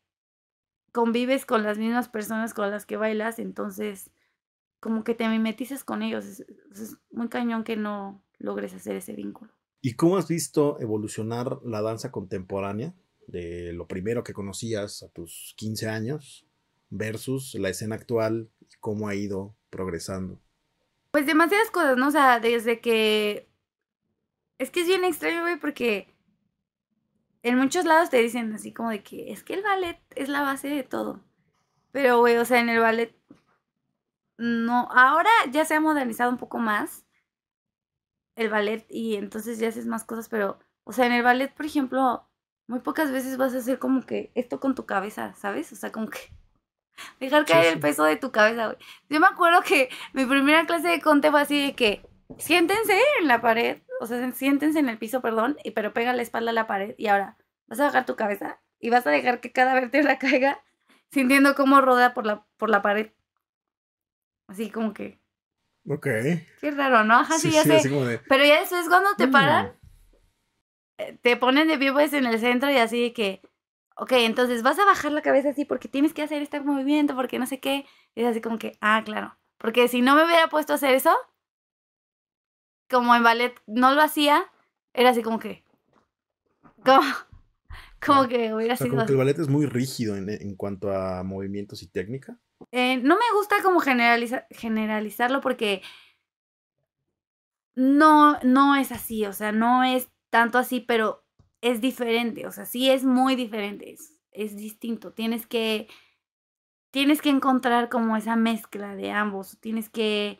convives con las mismas personas con las que bailas, entonces como que te mimetices con ellos. Es, es muy cañón que no logres hacer ese vínculo. ¿Y cómo has visto evolucionar la danza contemporánea? De lo primero que conocías a tus 15 años versus la escena actual, cómo ha ido progresando. Pues demasiadas cosas, ¿no? O sea, desde que es que es bien extraño, güey, porque en muchos lados te dicen así como de que es que el ballet es la base de todo. Pero, güey, o sea, en el ballet no. Ahora ya se ha modernizado un poco más el ballet y entonces ya haces más cosas, pero, o sea, en el ballet, por ejemplo, muy pocas veces vas a hacer como que esto con tu cabeza, ¿sabes? O sea, como que dejar caer el peso de tu cabeza, güey. Yo me acuerdo que mi primera clase de conte fue así de que siéntense en la pared o sea, siéntense en el piso, perdón, y, pero pega la espalda a la pared y ahora vas a bajar tu cabeza y vas a dejar que cada vértebra caiga sintiendo cómo rodea por la, por la pared. Así como que... Ok. Qué raro, ¿no? Ajá, sí, ya se. Pero ya después cuando te mm. paran, eh, te ponen de pie pues en el centro y así que... Ok, entonces vas a bajar la cabeza así porque tienes que hacer este movimiento, porque no sé qué. es así como que, ah, claro. Porque si no me hubiera puesto a hacer eso, como en ballet no lo hacía, era así como que. Como, que hubiera Como que el ballet es muy rígido en, cuanto a movimientos y técnica. Eh, no me gusta como generalizarlo porque no, no es así, o sea, no es tanto así, pero es diferente, o sea, sí es muy diferente, es distinto. Tienes que, tienes que encontrar como esa mezcla de ambos, tienes que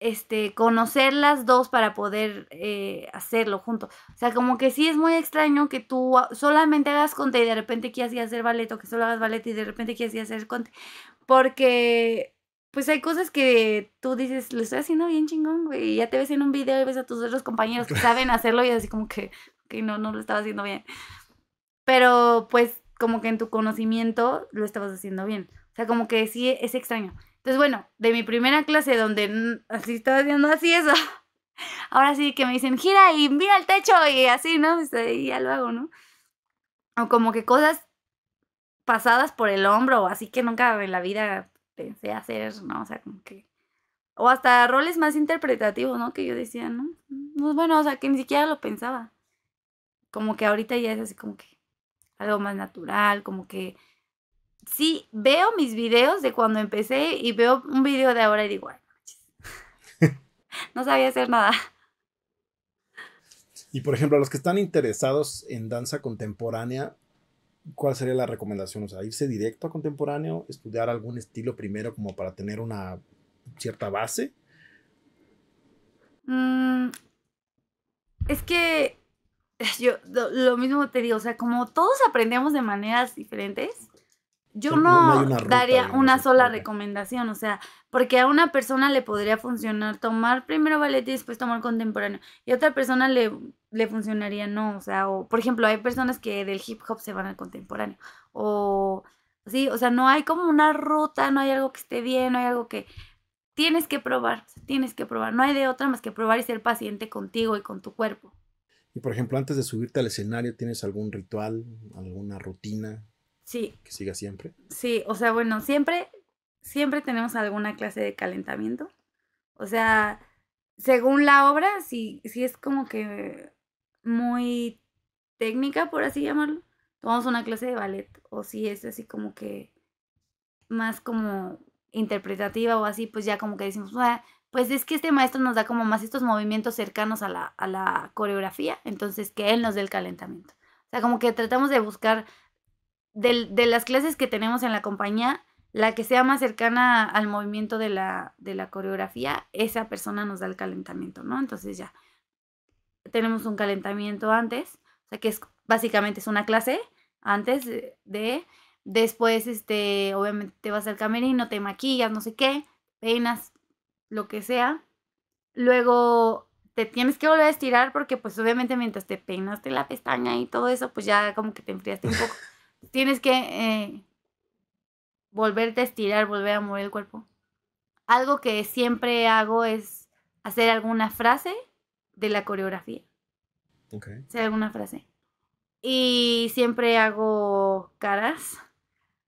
este, conocer las dos para poder eh, hacerlo junto O sea, como que sí es muy extraño que tú solamente hagas conte y de repente quieras ir a hacer ballet o que solo hagas ballet y de repente quieras ir a hacer conte. Porque, pues hay cosas que tú dices, lo estoy haciendo bien chingón, güey. Y ya te ves en un video y ves a tus otros compañeros que saben hacerlo y así como que, que no, no lo estaba haciendo bien. Pero, pues, como que en tu conocimiento lo estabas haciendo bien sea, como que sí es extraño. Entonces, bueno, de mi primera clase donde así estaba haciendo así eso, ahora sí que me dicen, gira y mira el techo y así, ¿no? Y ya lo hago, ¿no? O como que cosas pasadas por el hombro, o así que nunca en la vida pensé hacer, ¿no? O sea, como que... O hasta roles más interpretativos, ¿no? Que yo decía, ¿no? Pues bueno, o sea, que ni siquiera lo pensaba. Como que ahorita ya es así como que algo más natural, como que sí veo mis videos de cuando empecé y veo un video de ahora y digo, no sabía hacer nada. Y por ejemplo, a los que están interesados en danza contemporánea, ¿cuál sería la recomendación? O sea, irse directo a contemporáneo, estudiar algún estilo primero como para tener una cierta base. Mm, es que yo lo mismo te digo, o sea, como todos aprendemos de maneras diferentes, yo no, daría una sola recomendación, o sea, porque a una persona le podría funcionar tomar primero ballet y después tomar contemporáneo, y a otra persona le, le funcionaría no, o sea, o por ejemplo, hay personas que del hip hop se van al contemporáneo, o sí, o sea, no hay como una ruta, no hay algo que esté bien, no hay algo que tienes que probar, tienes que probar, no hay de otra más que probar y ser paciente contigo y con tu cuerpo. Y por ejemplo, antes de subirte al escenario, ¿tienes algún ritual, alguna rutina? Sí. Que siga siempre. Sí, o sea, bueno, siempre, siempre tenemos alguna clase de calentamiento. O sea, según la obra, si si es como que muy técnica, por así llamarlo. Tomamos una clase de ballet, o si es así como que más como interpretativa o así, pues ya como que decimos, ah, pues es que este maestro nos da como más estos movimientos cercanos a la, a la coreografía, entonces que él nos dé el calentamiento. O sea, como que tratamos de buscar de, las clases que tenemos en la compañía, la que sea más cercana al movimiento de la, de la coreografía, esa persona nos da el calentamiento, ¿no? Entonces ya tenemos un calentamiento antes, o sea que es básicamente es una clase antes de, después, este, obviamente te vas al camerino, te maquillas, no sé qué, peinas, lo que sea. Luego te tienes que volver a estirar porque pues obviamente mientras te peinaste la pestaña y todo eso, pues ya como que te enfriaste un poco. tienes que eh, volverte a estirar, volver a mover el cuerpo. Algo que siempre hago es hacer alguna frase de la coreografía. Okay. Hacer alguna frase. Y siempre hago caras.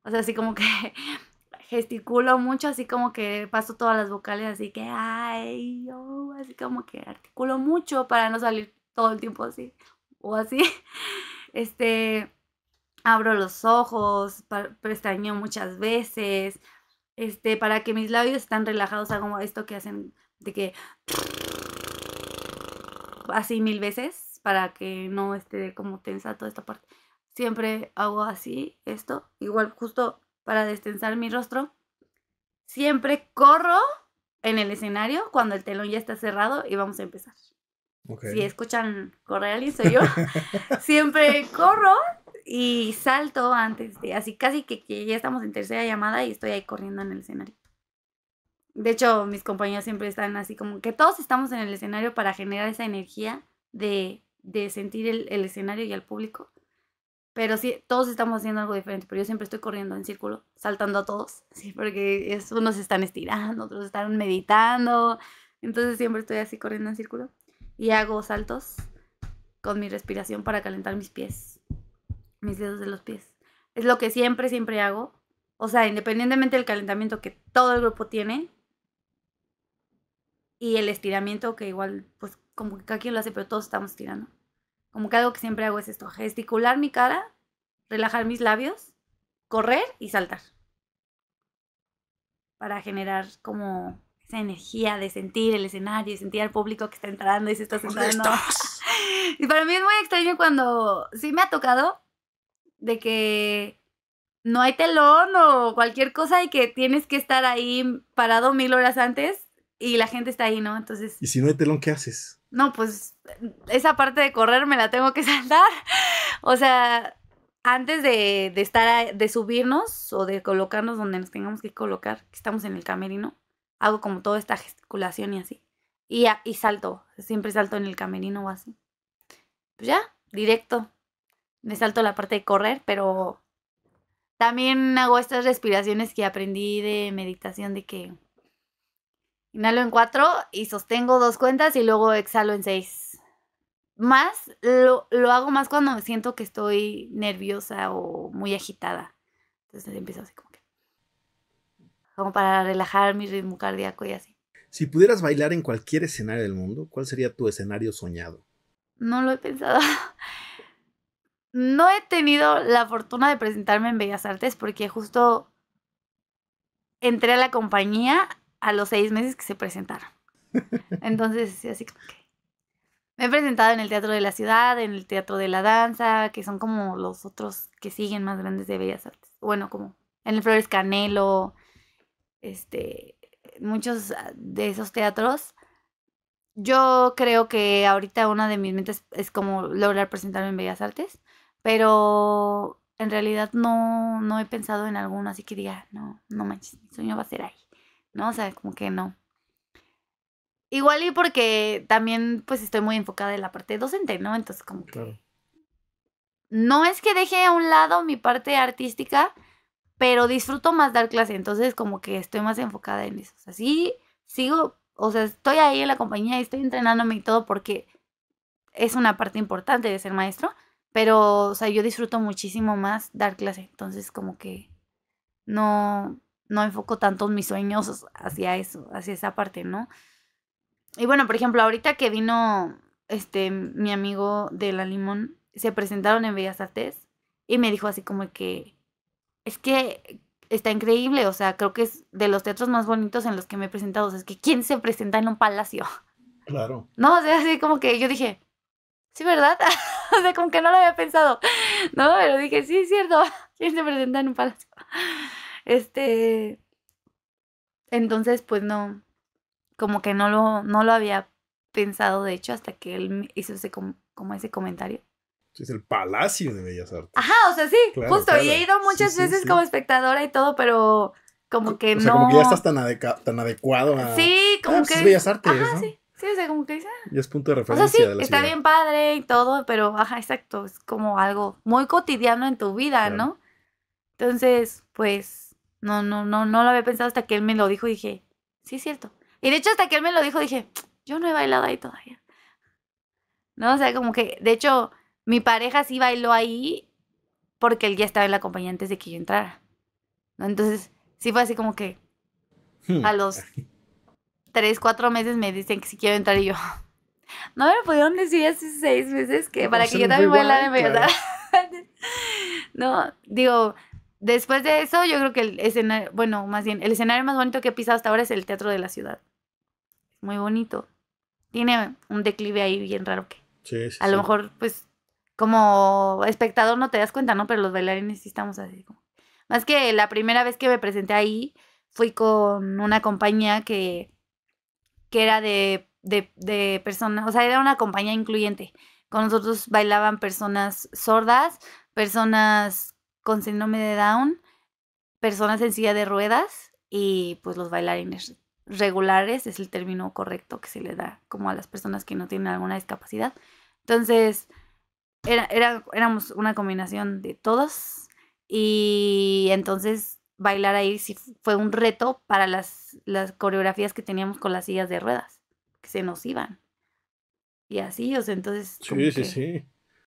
O sea, así como que gesticulo mucho, así como que paso todas las vocales, así que, ay, oh", así como que articulo mucho para no salir todo el tiempo así. O así. Este abro los ojos, pestañeo muchas veces, este, para que mis labios estén relajados, hago esto que hacen de que así mil veces para que no esté como tensa toda esta parte. Siempre hago así, esto, igual justo para destensar mi rostro. Siempre corro en el escenario cuando el telón ya está cerrado y vamos a empezar. Si escuchan correr alguien, soy yo. Siempre corro y salto antes de, así casi que, ya estamos en tercera llamada y estoy ahí corriendo en el escenario. De hecho, mis compañeros siempre están así como que todos estamos en el escenario para generar esa energía de, sentir el, escenario y al público. Pero sí, todos estamos haciendo algo diferente, pero yo siempre estoy corriendo en círculo, saltando a todos, sí, porque unos están estirando, otros están meditando, entonces siempre estoy así corriendo en círculo y hago saltos con mi respiración para calentar mis pies mis dedos de los pies. Es lo que siempre, siempre hago. O sea, independientemente del calentamiento que todo el grupo tiene y el estiramiento que igual, pues como que cada quien lo hace, pero todos estamos estirando. Como que algo que siempre hago es esto, gesticular mi cara, relajar mis labios, correr y saltar. Para generar como esa energía de sentir el escenario, sentir al público que está entrando y se está sentando. Y para mí es muy extraño cuando sí me ha tocado de que no hay telón o cualquier cosa y que tienes que estar ahí parado mil horas antes y la gente está ahí, ¿no? Entonces... ¿Y si no hay telón, qué haces? No, pues esa parte de correr me la tengo que saltar. o sea, antes de, estar, de subirnos o de colocarnos donde nos tengamos que colocar, que estamos en el camerino, hago como toda esta gesticulación y así. Y, y salto, siempre salto en el camerino o así. Pues ya, directo me salto la parte de correr, pero también hago estas respiraciones que aprendí de meditación de que inhalo en cuatro y sostengo dos cuentas y luego exhalo en seis. Más lo, hago más cuando me siento que estoy nerviosa o muy agitada. Entonces empiezo así como que. Como para relajar mi ritmo cardíaco y así. Si pudieras bailar en cualquier escenario del mundo, ¿cuál sería tu escenario soñado? No lo he pensado. no he tenido la fortuna de presentarme en Bellas Artes porque justo entré a la compañía a los seis meses que se presentaron. Entonces, así como que... Me he presentado en el Teatro de la Ciudad, en el Teatro de la Danza, que son como los otros que siguen más grandes de Bellas Artes. Bueno, como en el Flores Canelo, este, muchos ah, de esos teatros. Yo creo que ahorita una de mis metas es como lograr presentarme en Bellas Artes. Pero en realidad no, no he pensado en alguno, así que diga, no, no manches, mi sueño va a ser ahí. ¿No? O sea, como que no. Igual y porque también pues estoy muy enfocada en la parte docente, ¿no? Entonces como que... Claro. No es que deje a un lado mi parte artística, pero disfruto más dar clase, entonces como que estoy más enfocada en eso. O sea, sigo, o sea, estoy ahí en la compañía y estoy entrenándome y todo porque es una parte importante de ser maestro, pero, o sea, yo disfruto muchísimo más dar clase. Entonces, como que no, no enfoco tanto mis sueños hacia eso, hacia esa parte, ¿no? Y bueno, por ejemplo, ahorita que vino este mi amigo de la Limón, se presentaron en Bellas Artes y me dijo así como que es que está increíble, o sea, creo que es de los teatros más bonitos en los que me he presentado, o sea, es que quién se presenta en un palacio. Claro. No, o sea, así como que yo dije, sí, ¿verdad? o sea, como que no lo había pensado, ¿no? Pero dije, sí, es cierto, ¿quién se presenta en un palacio? Este, entonces, pues no, como que no lo, no lo había pensado, de hecho, hasta que él hizo ese, como ese comentario. Es el Palacio de Bellas Artes. Ajá, o sea, sí, justo. Y he ido muchas veces como espectadora y todo, pero como que no. Como que ya estás tan, tan adecuado a. Sí, como ah, pues, que. Bellas Artes. Sí, o sea, como que dice. Ah". Y es punto de referencia. O sea, sí, está bien padre y todo, pero, ajá, exacto, es como algo muy cotidiano en tu vida, ¿no? Entonces, pues, no, no, no, no lo había pensado hasta que él me lo dijo y dije, sí, es cierto. Y de hecho, hasta que él me lo dijo, dije, yo no he bailado ahí todavía. No, o sea, como que, de hecho, mi pareja sí bailó ahí porque él ya estaba en la compañía antes de que yo entrara. Entonces, sí fue así como que hmm. a los tres, cuatro meses me dicen que si quiero entrar y yo. No me lo pudieron decir hace seis meses que para pues que yo también vuela me ¿verdad? no, digo, después de eso, yo creo que el escenario, bueno, más bien, el escenario más bonito que he pisado hasta ahora es el Teatro de la Ciudad. Muy bonito. Tiene un declive ahí bien raro que. Sí, sí, a lo mejor, pues, como espectador no te das cuenta, ¿no? Pero los bailarines sí estamos así. Como... Más que la primera vez que me presenté ahí, fui con una compañía que que era de, de, personas, o sea, era una compañía incluyente. Con nosotros bailaban personas sordas, personas con síndrome de Down, personas en silla de ruedas y pues los bailarines regulares es el término correcto que se le da como a las personas que no tienen alguna discapacidad. Entonces, era, éramos una combinación de todos y entonces bailar ahí sí fue un reto para las, las coreografías que teníamos con las sillas de ruedas, que se nos iban. Y así, o sea, entonces... Sí, sí, sí.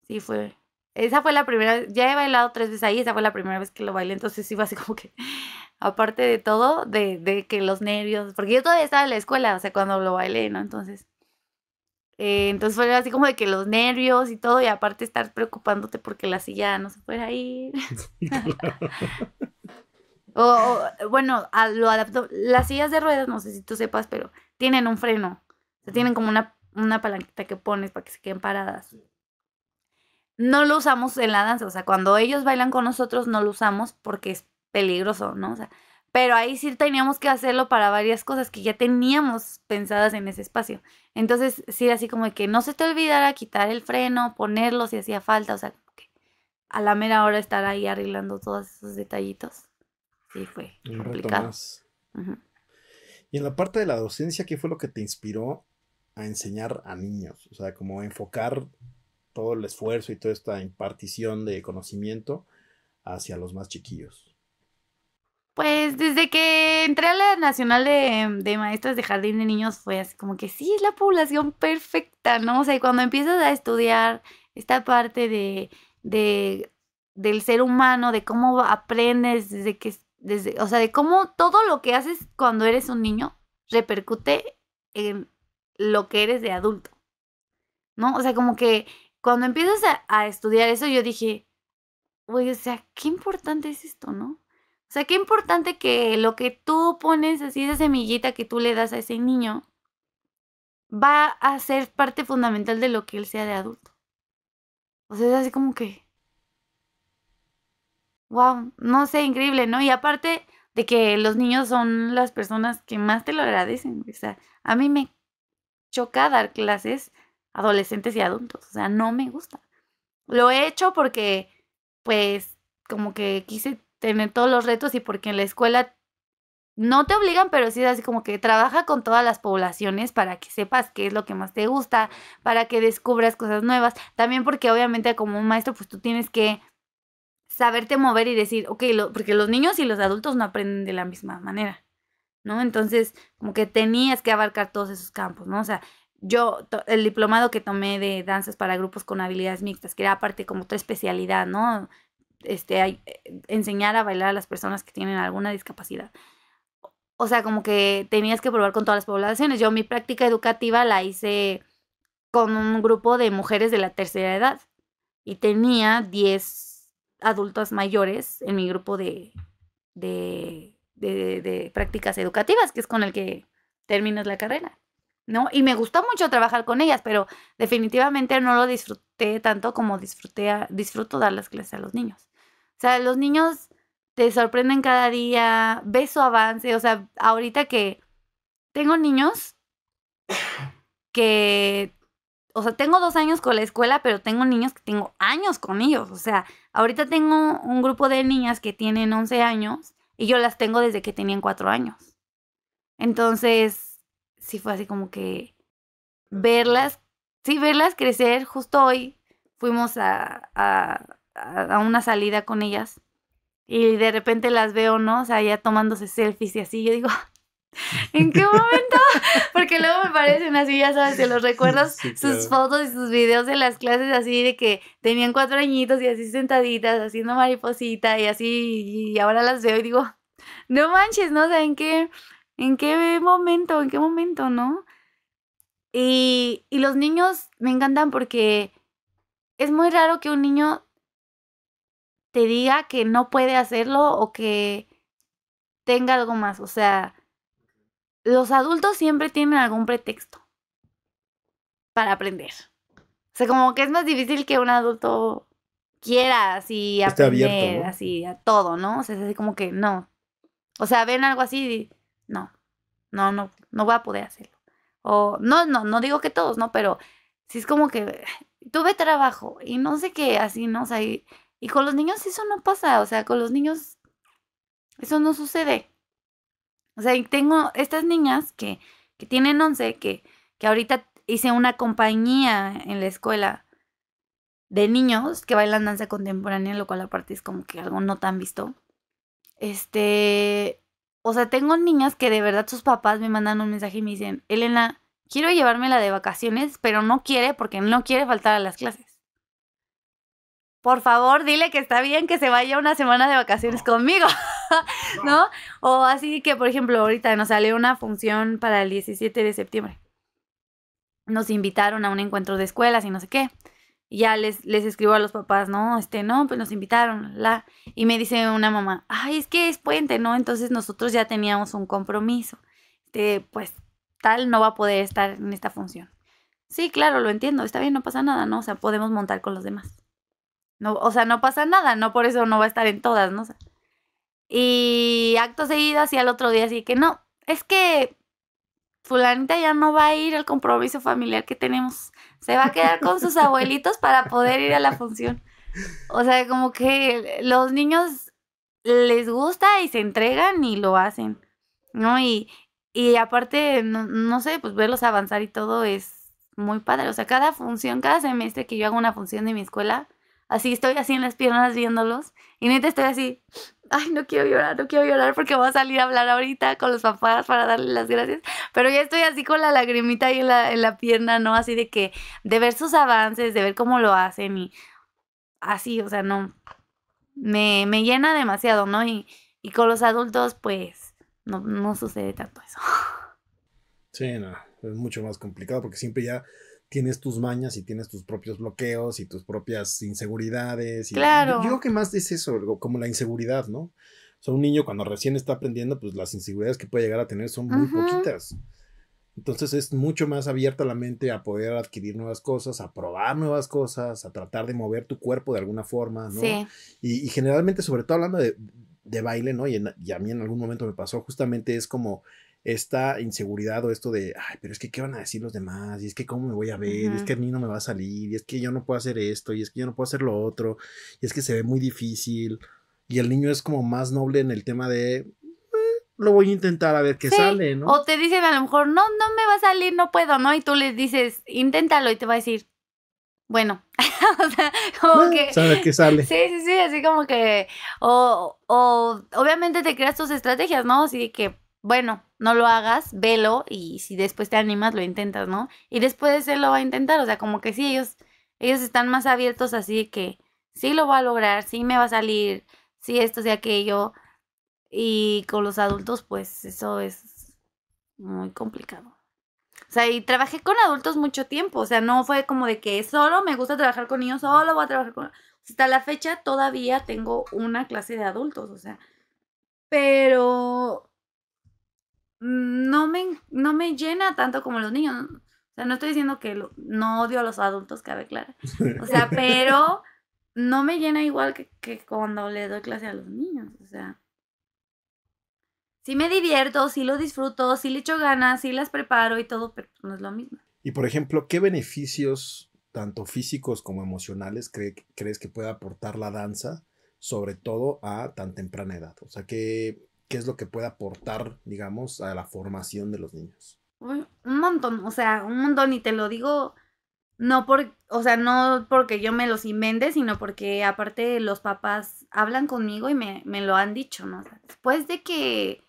Sí, fue... Esa fue la primera ya he bailado tres veces ahí, esa fue la primera vez que lo bailé, entonces iba así como que, aparte de todo, de, que los nervios, porque yo todavía estaba en la escuela, o sea, cuando lo bailé, ¿no? Entonces, eh, entonces fue así como de que los nervios y todo, y aparte estar preocupándote porque la silla no se fuera a ir. O, bueno, lo adaptó. Las sillas de ruedas, no sé si tú sepas, pero tienen un freno. O sea, tienen como una, una palanquita que pones para que se queden paradas. No lo usamos en la danza. O sea, cuando ellos bailan con nosotros, no lo usamos porque es peligroso, ¿no? O sea, pero ahí sí teníamos que hacerlo para varias cosas que ya teníamos pensadas en ese espacio. Entonces, sí, así como que no se te olvidara quitar el freno, ponerlo si hacía falta, o sea, a la mera hora estar ahí arreglando todos esos detallitos sí fue complicado. Y en la parte de la docencia, ¿qué fue lo que te inspiró a enseñar a niños? O sea, como enfocar todo el esfuerzo y toda esta impartición de conocimiento hacia los más chiquillos. Pues desde que entré a la Nacional de, de, Maestras de Jardín de Niños fue así como que sí, es la población perfecta, ¿no? O sea, cuando empiezas a estudiar esta parte de, de del ser humano, de cómo aprendes desde que o sea, de cómo todo lo que haces cuando eres un niño repercute en lo que eres de adulto. ¿No? O sea, como que cuando empiezas a, estudiar eso, yo dije, güey, o sea, qué importante es esto, ¿no? O sea, qué importante que lo que tú pones, así esa semillita que tú le das a ese niño, va a ser parte fundamental de lo que él sea de adulto. O sea, es así como que, wow, no sé, increíble, ¿no? Y aparte de que los niños son las personas que más te lo agradecen. O sea, a mí me choca dar clases adolescentes y adultos. O sea, no me gusta. Lo he hecho porque, pues, como que quise tener todos los retos y porque en la escuela no te obligan, pero sí es así como que trabaja con todas las poblaciones para que sepas qué es lo que más te gusta, para que descubras cosas nuevas. También porque obviamente como un maestro, pues tú tienes que saberte mover y decir, ok, porque los niños y los adultos no aprenden de la misma manera, ¿no? Entonces, como que tenías que abarcar todos esos campos, ¿no? O sea, yo, el diplomado que tomé de danzas para grupos con habilidades mixtas, que era aparte como otra especialidad, ¿no? Este, eh, enseñar a bailar a las personas que tienen alguna discapacidad. O sea, como que tenías que probar con todas las poblaciones. Yo mi práctica educativa la hice con un grupo de mujeres de la tercera edad y tenía 10 adultos mayores en mi grupo de, de, prácticas educativas, que es con el que terminas la carrera, ¿no? Y me gustó mucho trabajar con ellas, pero definitivamente no lo disfruté tanto como disfruté disfruto dar las clases a los niños. O sea, los niños te sorprenden cada día, ves su avance, o sea, ahorita que tengo niños que o sea, tengo dos años con la escuela, pero tengo niños que tengo años con ellos. O sea, ahorita tengo un grupo de niñas que tienen 11 años y yo las tengo desde que tenían 4 años. Entonces, sí fue así como que verlas, sí, verlas crecer. Justo hoy fuimos a, una salida con ellas y de repente las veo, ¿no? O sea, ya tomándose selfies y así. Yo digo, ¿En qué momento? Porque luego me parecen así, ya sabes, te los recuerdas sus fotos y sus videos de las clases así de que tenían cuatro añitos y así sentaditas, haciendo mariposita y así, y ahora las veo y digo, no manches, ¿no? O ¿en qué, en qué momento, en qué momento, no? Y, y los niños me encantan porque es muy raro que un niño te diga que no puede hacerlo o que tenga algo más, o sea los adultos siempre tienen algún pretexto para aprender. O sea, como que es más difícil que un adulto quiera así aprender, así a todo, ¿no? O sea, es así como que no. O sea, ven algo así y no, no, no, no voy a poder hacerlo. O no, no, no digo que todos, ¿no? Pero sí es como que tuve trabajo y no sé qué, así, ¿no? O sea, y, y con los niños eso no pasa, o sea, con los niños eso no sucede. O sea, tengo estas niñas que, tienen 11, que, que ahorita hice una compañía en la escuela de niños que bailan danza contemporánea, lo cual aparte es como que algo no tan visto. Este, o sea, tengo niñas que de verdad sus papás me mandan un mensaje y me dicen, Elena, quiero llevármela de vacaciones, pero no quiere porque no quiere faltar a las clases. Por favor, dile que está bien que se vaya una semana de vacaciones conmigo. ¿no? O así que, por ejemplo, ahorita nos sale una función para el 17 de septiembre. Nos invitaron a un encuentro de escuelas y no sé qué. ya les, les escribo a los papás, no, este, no, pues nos invitaron, la. Y me dice una mamá, ay, es que es puente, ¿no? Entonces nosotros ya teníamos un compromiso. Este, pues tal no va a poder estar en esta función. Sí, claro, lo entiendo, está bien, no pasa nada, ¿no? O sea, podemos montar con los demás. No, o sea, no pasa nada, no por eso no va a estar en todas, ¿no? O sea, y acto seguido, y al otro día, así que no, es que fulanita ya no va a ir al compromiso familiar que tenemos. Se va a quedar con sus abuelitos para poder ir a la función. O sea, como que los niños les gusta y se entregan y lo hacen, ¿no? Y, aparte, no, no sé, pues verlos avanzar y todo es muy padre. O sea, cada función, cada semestre que yo hago una función de mi escuela, así estoy así en las piernas viéndolos y neta estoy así ay, no quiero llorar, no quiero llorar porque voy a salir a hablar ahorita con los papás para darle las gracias, pero ya estoy así con la lagrimita ahí en la, pierna, ¿no? Así de que, de ver sus avances, de ver cómo lo hacen y así, o sea, no, me, me llena demasiado, ¿no? Y, y con los adultos, pues, no, no sucede tanto eso. Sí, no, es mucho más complicado porque siempre ya tienes tus mañas y tienes tus propios bloqueos y tus propias inseguridades. claro. Yo, que más es eso, como la inseguridad, ¿no? O sea, un niño cuando recién está aprendiendo, pues las inseguridades que puede llegar a tener son muy poquitas. Entonces es mucho más abierta la mente a poder adquirir nuevas cosas, a probar nuevas cosas, a tratar de mover tu cuerpo de alguna forma, ¿no? Sí. Y, generalmente, sobre todo hablando de, baile, ¿no? y a mí en algún momento me pasó justamente es como esta inseguridad o esto de, ay, pero es que qué van a decir los demás, y es que cómo me voy a ver, y es que a mí no me va a salir, y es que yo no puedo hacer esto, y es que yo no puedo hacer lo otro, y es que se ve muy difícil. Y el niño es como más noble en el tema de, eh, lo voy a intentar a ver qué sale, ¿no? O te dicen a lo mejor, no, no me va a salir, no puedo, ¿no? Y tú les dices, inténtalo, y te va a decir, bueno, o sea, como ah, que... Sabe qué sale. Sí, sí, sí, así como que... O, o obviamente te creas tus estrategias, ¿no? Así que bueno, no lo hagas, velo y si después te animas, lo intentas, ¿no? Y después él lo va a intentar, o sea, como que sí, ellos, ellos están más abiertos así que sí lo va a lograr, sí me va a salir, sí esto, sí aquello. Y con los adultos, pues eso es muy complicado. O sea, y trabajé con adultos mucho tiempo, o sea, no fue como de que solo me gusta trabajar con niños, solo voy a trabajar con... Hasta la fecha todavía tengo una clase de adultos, o sea, pero Mm, no me, no me llena tanto como los niños. O sea, no estoy diciendo que no odio a los adultos, cabe claro. O sea, pero no me llena igual que, cuando le doy clase a los niños. O sea, sí me divierto, sí lo disfruto, sí le echo ganas, sí las preparo y todo, pero no es lo mismo. Y por ejemplo, ¿qué beneficios, tanto físicos como emocionales, crees que puede aportar la danza, sobre todo a tan temprana edad? O sea, que qué es lo que puede aportar, digamos, a la formación de los niños. Un, montón, o sea, un montón, y te lo digo, no por, o sea, no porque yo me los invente, sino porque aparte los papás hablan conmigo y me, lo han dicho, ¿no? después de que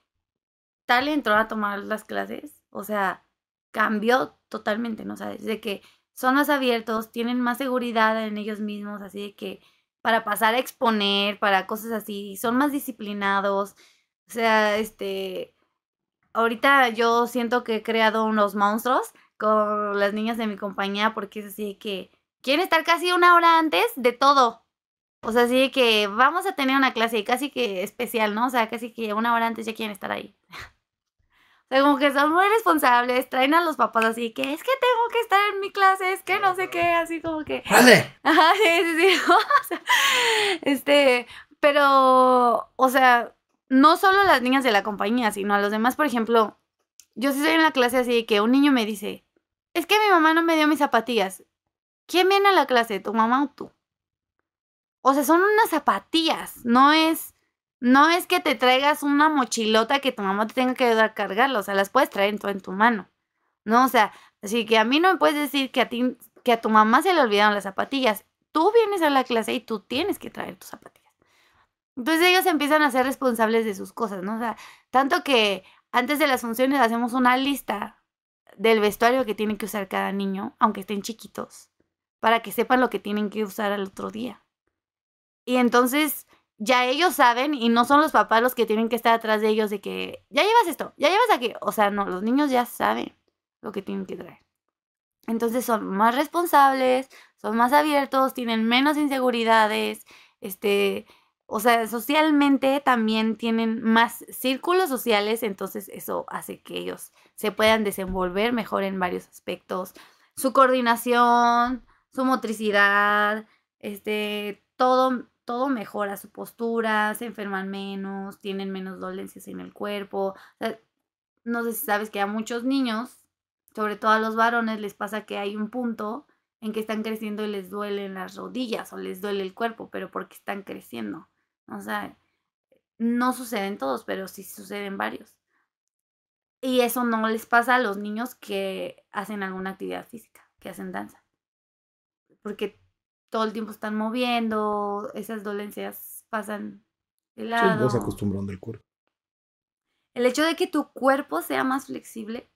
tal entró a tomar las clases, o sea, cambió totalmente, ¿no? O sea, desde que son más abiertos, tienen más seguridad en ellos mismos, así de que para pasar a exponer, para cosas así, son más disciplinados, o sea, este, ahorita yo siento que he creado unos monstruos con las niñas de mi compañía porque es así que quieren estar casi una hora antes de todo. O sea, así que vamos a tener una clase casi que especial, ¿no? O sea, casi que una hora antes ya quieren estar ahí. o sea, como que son muy responsables, traen a los papás así que es que tengo que estar en mi clase, es que no sé qué, así como que. Ajá, sí, sí, sí. este, pero, o sea, no solo a las niñas de la compañía, sino a los demás, por ejemplo, yo sí soy en la clase así que un niño me dice, es que mi mamá no me dio mis zapatillas. ¿Quién viene a la clase, tu mamá o tú? O sea, son unas zapatillas, no es, no es que te traigas una mochilota que tu mamá te tenga que ayudar a cargarla, o sea, las puedes traer en tu, en tu mano, ¿no? O sea, así que a mí no me puedes decir que a ti, que a tu mamá se le olvidaron las zapatillas. Tú vienes a la clase y tú tienes que traer tus zapatillas. Entonces pues, ellos empiezan a ser responsables de sus cosas, ¿no? O sea, tanto que antes de las funciones hacemos una lista del vestuario que tienen que usar cada niño, aunque estén chiquitos, para que sepan lo que tienen que usar al otro día. Y entonces ya ellos saben y no son los papás los que tienen que estar atrás de ellos de que ya llevas esto, ya llevas aquí. O sea, no, los niños ya saben lo que tienen que traer. Entonces son más responsables, son más abiertos, tienen menos inseguridades, este, o sea, socialmente también tienen más círculos sociales, entonces eso hace que ellos se puedan desenvolver mejor en varios aspectos. Su coordinación, su motricidad, este, todo, todo mejora, su postura, se enferman menos, tienen menos dolencias en el cuerpo. O sea, no sé si sabes que a muchos niños, sobre todo a los varones, les pasa que hay un punto en que están creciendo y les duelen las rodillas o les duele el cuerpo, pero porque están creciendo. O sea, no suceden todos, pero sí suceden varios. Y eso no les pasa a los niños que hacen alguna actividad física, que hacen danza. Porque todo el tiempo están moviendo, esas dolencias pasan de lado. acostumbrando el cuerpo. El hecho de que tu cuerpo sea más flexible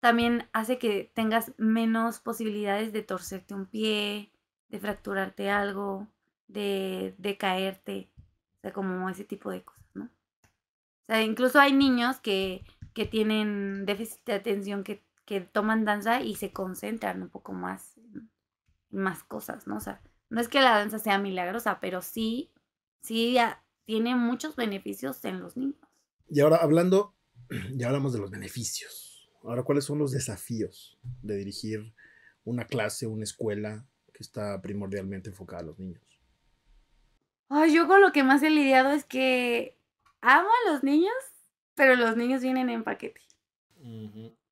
también hace que tengas menos posibilidades de torcerte un pie, de fracturarte algo, de caerte como ese tipo de cosas, ¿no? O sea, incluso hay niños que, que tienen déficit de atención, que, que, toman danza y se concentran un poco más en más cosas, ¿no? O sea, no es que la danza sea milagrosa, pero sí, sí ya tiene muchos beneficios en los niños. Y ahora hablando, ya hablamos de los beneficios. Ahora, ¿cuáles son los desafíos de dirigir una clase, una escuela que está primordialmente enfocada a los niños? yo con lo que más he lidiado es que amo a los niños, pero los niños vienen en paquete.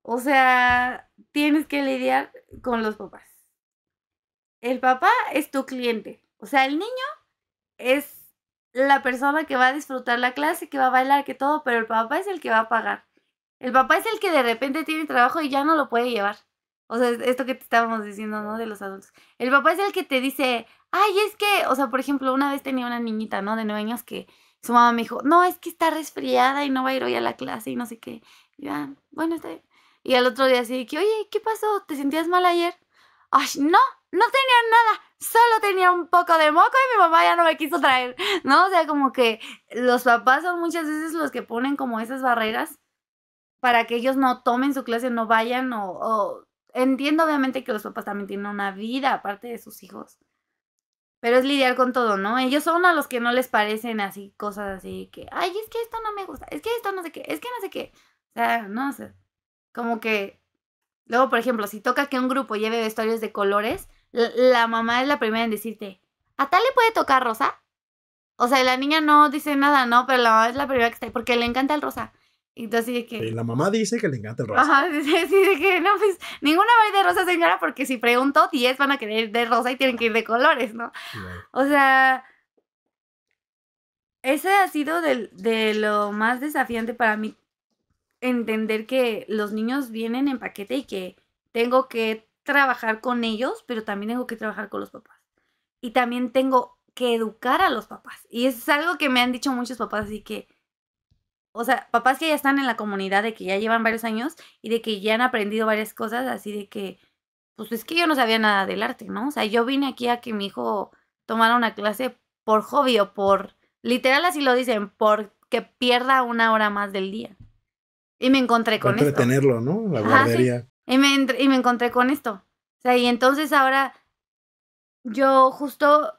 O sea, tienes que lidiar con los papás. El papá es tu cliente. O sea, el niño es la persona que va a disfrutar la clase, que va a bailar, que todo, pero el papá es el que va a pagar. El papá es el que de repente tiene trabajo y ya no lo puede llevar. O sea, esto que te estábamos diciendo, ¿no? De los adultos. El papá es el que te dice, ay, es que, o sea, por ejemplo, una vez tenía una niñita, ¿no? De nueve años que su mamá me dijo, no, es que está resfriada y no va a ir hoy a la clase y no sé qué. Y ah, bueno, está Y al otro día así, que, oye, ¿qué pasó? ¿Te sentías mal ayer? Ay, no, no tenía nada, solo tenía un poco de moco y mi mamá ya no me quiso traer, ¿no? O sea, como que los papás son muchas veces los que ponen como esas barreras para que ellos no tomen su clase, no vayan o, o... Entiendo obviamente que los papás también tienen una vida aparte de sus hijos, pero es lidiar con todo, ¿no? Ellos son a los que no les parecen así cosas así que, ay, es que esto no me gusta, es que esto no sé qué, es que no sé qué. O sea, no sé. como que. Luego, por ejemplo, si toca que un grupo lleve vestuarios de colores, la, mamá es la primera en decirte, ¿a tal le puede tocar rosa? O sea, la niña no dice nada, ¿no? Pero la mamá es la primera que está porque le encanta el rosa. Entonces que... Y la mamá dice que le encanta el rosa. Ajá, dice, que no, pues ninguna va de rosa, señora, porque si pregunto, 10 van a querer de rosa y tienen que ir de colores, ¿no? O sea, ese ha sido de, de lo más desafiante para mí, entender que los niños vienen en paquete y que tengo que trabajar con ellos, pero también tengo que trabajar con los papás. Y también tengo que educar a los papás. Y es algo que me han dicho muchos papás, así que o sea, papás que ya están en la comunidad, de que ya llevan varios años y de que ya han aprendido varias cosas, así de que, pues es que yo no sabía nada del arte, ¿no? O sea, yo vine aquí a que mi hijo tomara una clase por hobby o por, literal así lo dicen, porque pierda una hora más del día. Y me encontré con esto. tenerlo, ¿no? La guardería. y, me y me encontré con esto. O sea, y entonces ahora yo justo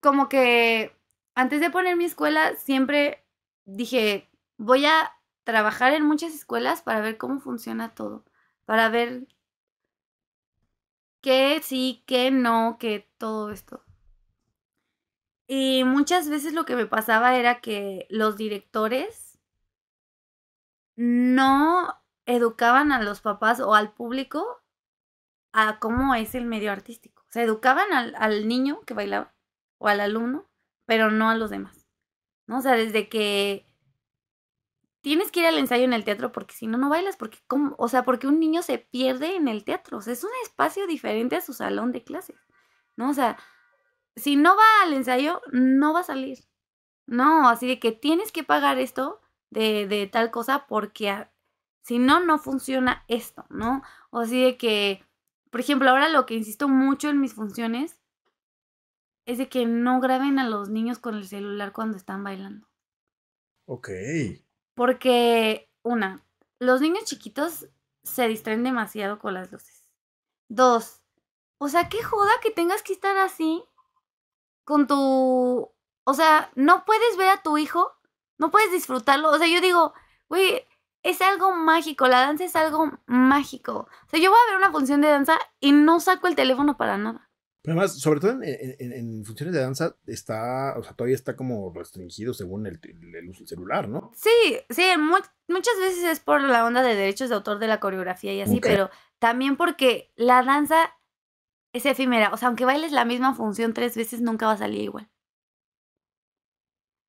como que antes de poner mi escuela siempre dije, voy a trabajar en muchas escuelas para ver cómo funciona todo, para ver qué sí, qué no, qué todo esto. Y muchas veces lo que me pasaba era que los directores no educaban a los papás o al público a cómo es el medio artístico. O sea, educaban al, niño que bailaba o al alumno, pero no a los demás. ¿no? O sea, desde que tienes que ir al ensayo en el teatro porque si no, no bailas, porque ¿cómo? o sea, porque un niño se pierde en el teatro, o sea, es un espacio diferente a su salón de clases, ¿no? O sea, si no va al ensayo, no va a salir, no, así de que tienes que pagar esto de, tal cosa porque si no, no funciona esto, ¿no? O así de que, por ejemplo, ahora lo que insisto mucho en mis funciones es de que no graben a los niños con el celular cuando están bailando. Ok. Porque, una, los niños chiquitos se distraen demasiado con las luces. Dos, o sea, qué joda que tengas que estar así con tu... O sea, no puedes ver a tu hijo, no puedes disfrutarlo. O sea, yo digo, güey, es algo mágico, la danza es algo mágico. O sea, yo voy a ver una función de danza y no saco el teléfono para nada. Pero además, sobre todo en, funciones de danza, está, o sea, todavía está como restringido según el, uso celular, ¿no? Sí, sí, muchas veces es por la onda de derechos de autor de la coreografía y así, pero también porque la danza es efímera. O sea, aunque bailes la misma función tres veces, nunca va a salir igual.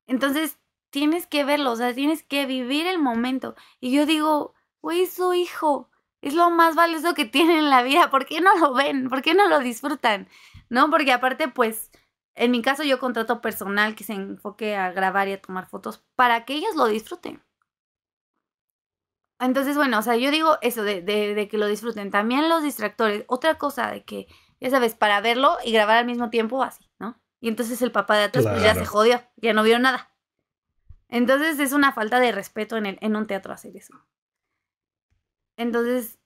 Entonces, tienes que verlo, o sea, tienes que vivir el momento. Y yo digo, güey, su hijo. Es lo más valioso que tienen en la vida. ¿Por qué no lo ven? ¿Por qué no lo disfrutan? ¿No? Porque aparte, pues, en mi caso yo contrato personal que se enfoque a grabar y a tomar fotos para que ellos lo disfruten. Entonces, bueno, o sea, yo digo eso de, de, que lo disfruten. También los distractores. Otra cosa de que, ya sabes, para verlo y grabar al mismo tiempo, así, ¿no? Y entonces el papá de atrás pues, ya se jodió, ya no vio nada. Entonces es una falta de respeto en, el, en un teatro hacer eso. Entonces,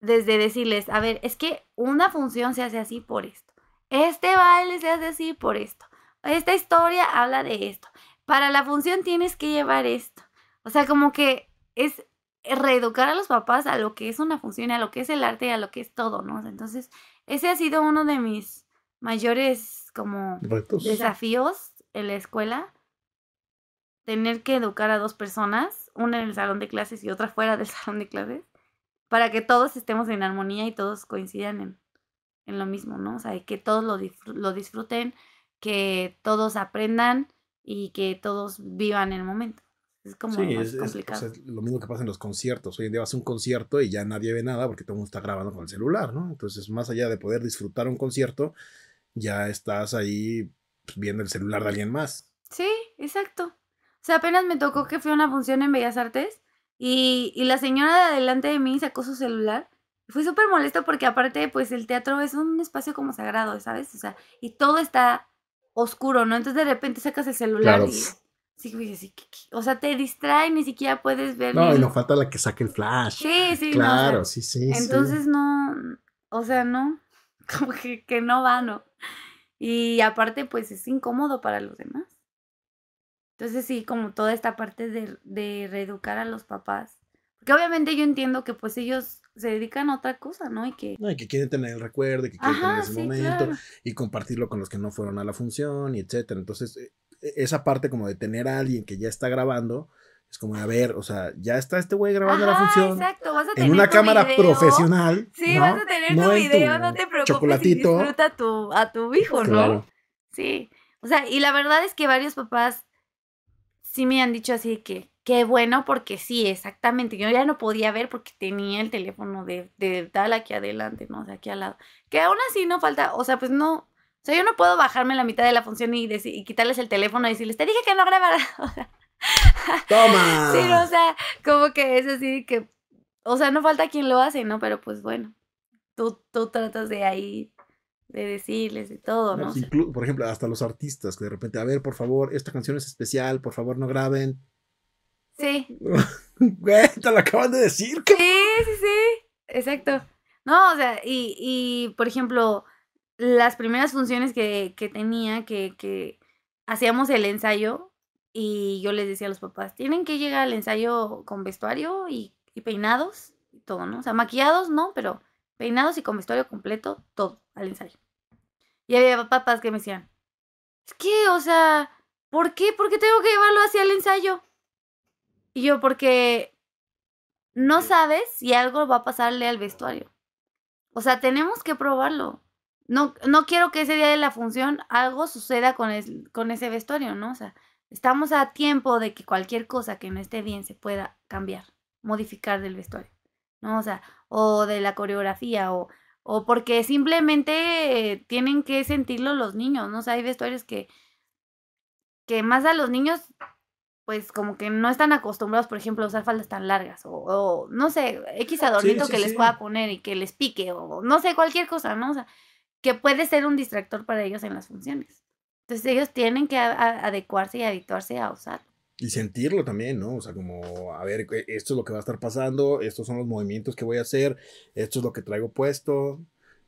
desde decirles, a ver, es que una función se hace así por esto. Este baile se hace así por esto. Esta historia habla de esto. Para la función tienes que llevar esto. O sea, como que es reeducar a los papás a lo que es una función, a lo que es el arte, y a lo que es todo, ¿no? Entonces, ese ha sido uno de mis mayores como desafíos en la escuela. Tener que educar a dos personas una en el salón de clases y otra fuera del salón de clases, para que todos estemos en armonía y todos coincidan en, lo mismo, ¿no? O sea, que todos lo, disfruten, que todos aprendan y que todos vivan el momento. Es como sí, es, lo mismo que pasa en los conciertos. Hoy en día vas a un concierto y ya nadie ve nada porque todo el mundo está grabando con el celular, ¿no? Entonces, más allá de poder disfrutar un concierto, ya estás ahí pues, viendo el celular de alguien más. Sí, exacto. O sea, apenas me tocó que fui a una función en Bellas Artes y, la señora de adelante de mí sacó su celular. Fui súper molesto porque aparte, pues el teatro es un espacio como sagrado, ¿sabes? O sea, y todo está oscuro, ¿no? Entonces de repente sacas el celular y... Sí, sí, sí, o sea, te distrae, ni siquiera puedes ver. No, y no falta la que saque el flash. Sí, sí. Claro, sí, sí. Entonces no, o sea, no, como que, que no va, ¿no? Y aparte, pues es incómodo para los demás. Entonces sí, como toda esta parte de, reeducar a los papás. Porque obviamente yo entiendo que pues ellos se dedican a otra cosa, ¿no? Y que... No, y que quieren tener el recuerdo, y que quieren tener ese momento, y compartirlo con los que no fueron a la función, y etcétera. Entonces, eh, e, esa parte como de tener a alguien que ya está grabando, es como, a ver, o sea, ya está este güey grabando la función. Exacto, vas a tener En una cámara profesional. Sí, vas a tener tu video, no te preocupes. Chocolatito. disfruta a tu, a tu hijo, ¿no? Sí. O sea, y la verdad es que varios papás sí me han dicho así que qué bueno porque sí, exactamente. Yo ya no podía ver porque tenía el teléfono de, de tal aquí adelante, ¿no? O sea, aquí al lado. Que aún así no falta, o sea, pues no. O sea, yo no puedo bajarme la mitad de la función y, decir, y quitarles el teléfono y decirles, te dije que no grabara. ¡Toma! sí, o sea, como que es así que. O sea, no falta quien lo hace, ¿no? Pero pues bueno, tú, tú tratas de ahí de decirles de todo, ¿no? Pues, por ejemplo, hasta los artistas, que de repente, a ver, por favor, esta canción es especial, por favor, no graben. Sí. bueno te lo acaban de decir. Sí, sí, sí, exacto. No, o sea, y, por ejemplo, las primeras funciones que, tenía, que, hacíamos el ensayo y yo les decía a los papás, tienen que llegar al ensayo con vestuario y, y peinados y todo, ¿no? O sea, maquillados, no, pero Peinados y con vestuario completo, todo, al ensayo. Y había papás que me decían, ¿qué? que, o sea, ¿por qué? ¿Por qué tengo que llevarlo hacia el ensayo? Y yo, porque no sabes si algo va a pasarle al vestuario. O sea, tenemos que probarlo. No, no quiero que ese día de la función algo suceda con, con ese vestuario, ¿no? O sea, estamos a tiempo de que cualquier cosa que no esté bien se pueda cambiar, modificar del vestuario, ¿no? O sea, o de la coreografía o, o porque simplemente tienen que sentirlo los niños, ¿no? O hay vestuarios que, que más a los niños pues como que no están acostumbrados, por ejemplo, a usar faldas tan largas o, no sé, X adornito que les pueda poner y que les pique o no sé, cualquier cosa, ¿no? O sea, que puede ser un distractor para ellos en las funciones. Entonces ellos tienen que adecuarse y habituarse a usar y sentirlo también, ¿no? O sea, como, a ver, e, esto es lo que va a estar pasando, estos son los movimientos que voy a hacer, esto es lo que traigo puesto,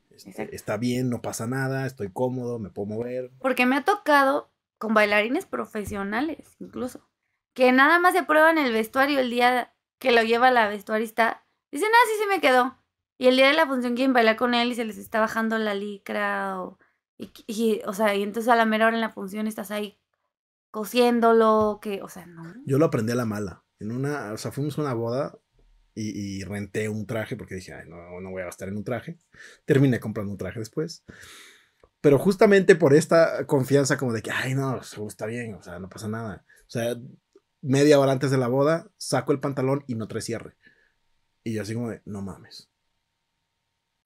está bien, no pasa nada, estoy cómodo, me puedo mover. Porque me ha tocado con bailarines profesionales, incluso, que nada más se prueban el vestuario el día que lo lleva la vestuarista, dicen, ah, sí, se me quedó. Y el día de la función quien baila con él y se les está bajando la licra Y, o sea, y entonces a la mera hora en la función estás ahí cosiéndolo, que, o sea, no. Yo lo aprendí a la mala. En una, o sea, fuimos a una boda y, renté un traje porque dije, Ay, no, no voy a gastar en un traje. Terminé comprando un traje después. Pero justamente por esta confianza como de que, ay, no, pues, uh, está bien, o sea, no pasa nada. O sea, media hora antes de la boda, saco el pantalón y no trae cierre. Y yo así como de, no mames.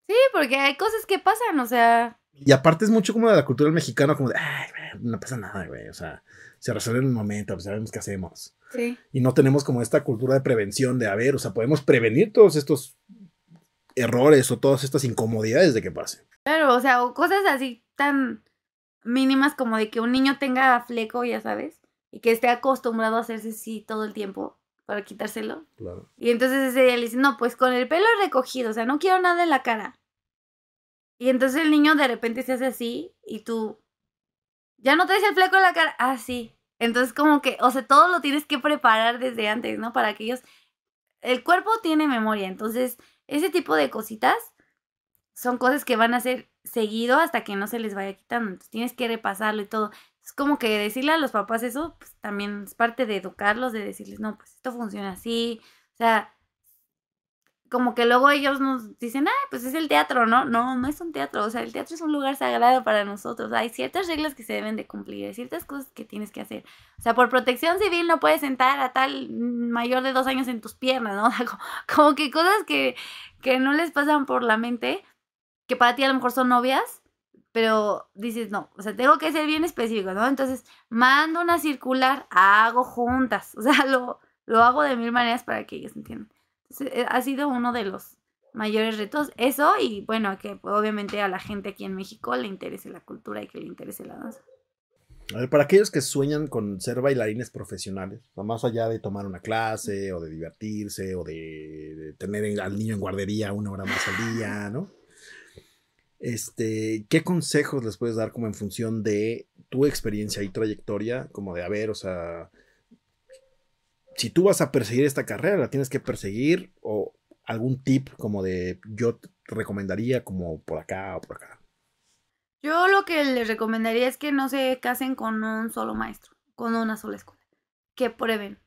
Sí, porque hay cosas que pasan, o sea. Y aparte es mucho como de la cultura mexicana, como de, ay, no pasa nada, güey, o sea, se resuelve en el momento, sabemos pues, qué hacemos. Sí. Y no tenemos como esta cultura de prevención de, haber, o sea, podemos prevenir todos estos errores o todas estas incomodidades de que pase. Claro, o sea, o cosas así tan mínimas como de que un niño tenga fleco, ya sabes, y que esté acostumbrado a hacerse así todo el tiempo para quitárselo. Claro. Y entonces ese día le dice, no, pues con el pelo recogido, o sea, no quiero nada en la cara. Y entonces el niño de repente se hace así y tú, ya no traes el fleco en la cara. Ah, sí. Entonces, como que, o sea, todo lo tienes que preparar desde antes, ¿no? Para que ellos. El cuerpo tiene memoria, entonces, ese tipo de cositas son cosas que van a ser seguido hasta que no se les vaya quitando. Entonces, tienes que repasarlo y todo. Es como que decirle a los papás eso, pues también es parte de educarlos, de decirles, no, pues esto funciona así. O sea, como que luego ellos nos dicen, ah, pues es el teatro, ¿no? No, no es un teatro, o sea, el teatro es un lugar sagrado para nosotros, hay ciertas reglas que se deben de cumplir, hay ciertas cosas que tienes que hacer. O sea, por protección civil no puedes sentar a tal mayor de dos años en tus piernas, ¿no? como, que cosas que, no les pasan por la mente, que para ti a lo mejor son novias pero dices, no, o sea, tengo que ser bien específico, ¿no? Entonces, mando una circular, hago juntas, o sea, lo, lo hago de mil maneras para que ellos entiendan. Eh, ha sido uno de los mayores retos. Eso y bueno, que pues, obviamente a la gente aquí en México le interese la cultura y que le interese la danza. para aquellos que sueñan con ser bailarines profesionales, más allá de tomar una clase o de divertirse o de, tener al niño en guardería una hora más al día, ¿no? Este, ¿qué consejos les puedes dar como en función de tu experiencia y trayectoria? Como de, haber ver, o sea, si tú vas a perseguir esta carrera, la tienes que perseguir o algún tip como de yo te recomendaría como por acá o por acá. Yo lo que les recomendaría es que no se casen con un solo maestro, con una sola escuela. Que prueben.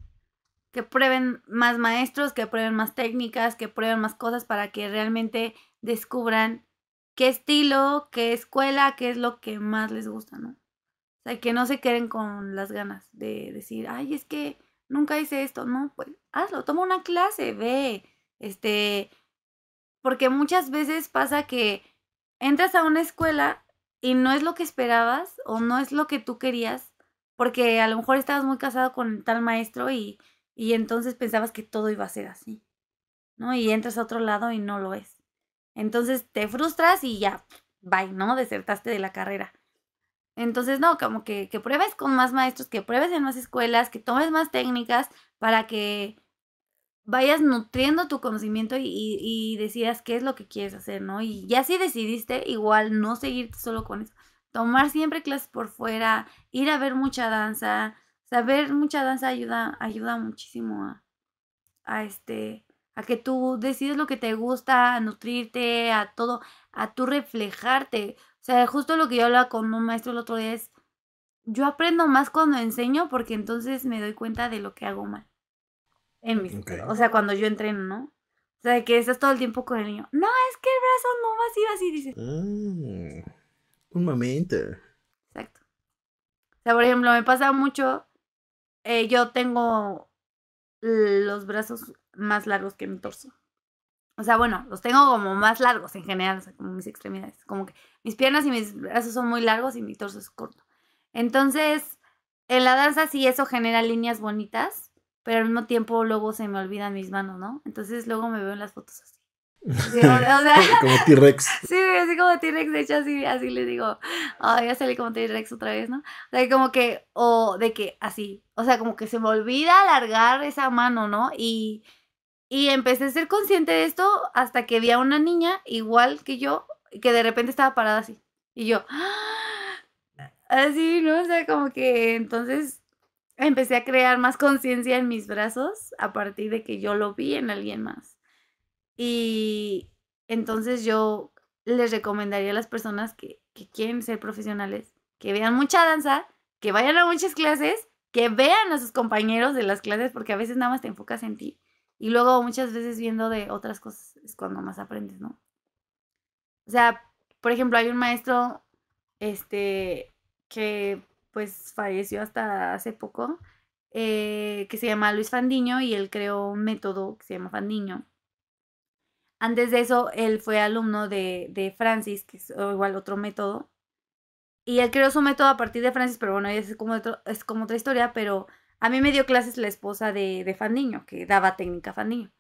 Que prueben más maestros, que prueben más técnicas, que prueben más cosas para que realmente descubran qué estilo, qué escuela, qué es lo que más les gusta, ¿no? O sea, que no se queden con las ganas de decir, ay, es que nunca hice esto, no, pues hazlo, toma una clase, ve, este, porque muchas veces pasa que entras a una escuela y no es lo que esperabas o no es lo que tú querías, porque a lo mejor estabas muy casado con tal maestro y, y entonces pensabas que todo iba a ser así, ¿no? Y entras a otro lado y no lo es. Entonces te frustras y ya, bye, ¿no? Desertaste de la carrera. Entonces, no, como que, pruebes con más maestros, que pruebes en más escuelas, que tomes más técnicas para que vayas nutriendo tu conocimiento y, decidas qué es lo que quieres hacer, ¿no? Y ya si decidiste, igual no seguir solo con eso. Tomar siempre clases por fuera, ir a ver mucha danza. Saber mucha danza ayuda, ayuda muchísimo a, a, este a que tú decides lo que te gusta, a nutrirte, a todo, a tú reflejarte sea, justo lo que yo hablaba con un maestro el otro día es, yo aprendo más cuando enseño porque entonces me doy cuenta de lo que hago mal. En mi O sea, cuando yo entreno, ¿no? O sea, que estás todo el tiempo con el niño. No, es que el brazo no va así, así, dice. Mm, un momento. Exacto. O sea, por ejemplo, me pasa mucho, eh, yo tengo los brazos más largos que mi torso. O sea, bueno, los tengo como más largos en general, o sea, como mis extremidades. Como que mis piernas y mis brazos son muy largos y mi torso es corto. Entonces, en la danza sí eso genera líneas bonitas, pero al mismo tiempo luego se me olvidan mis manos, ¿no? Entonces luego me veo en las fotos así. como T-Rex. Sí, así como T-Rex, de hecho así, así le digo, ay, ya salí como T-Rex otra vez, ¿no? O sea, como que, o de que así, o sea, como que se me olvida alargar esa mano, ¿no? Y, y empecé a ser consciente de esto hasta que vi a una niña igual que yo, que de repente estaba parada así. Y yo, así, ¿no? O sea, como que entonces empecé a crear más conciencia en mis brazos a partir de que yo lo vi en alguien más. Y entonces yo les recomendaría a las personas que, que quieren ser profesionales que vean mucha danza, que vayan a muchas clases, que vean a sus compañeros de las clases, porque a veces nada más te enfocas en ti. Y luego muchas veces viendo de otras cosas es cuando más aprendes, ¿no? O sea, por ejemplo, hay un maestro este, que pues falleció hasta hace poco, eh, que se llama Luis Fandiño y él creó un método que se llama Fandiño. Antes de eso, él fue alumno de, de Francis, que es igual otro método. Y él creó su método a partir de Francis, pero bueno, es como, es como otra historia, pero a mí me dio clases la esposa de, de Fandiño, que daba técnica Fandiño.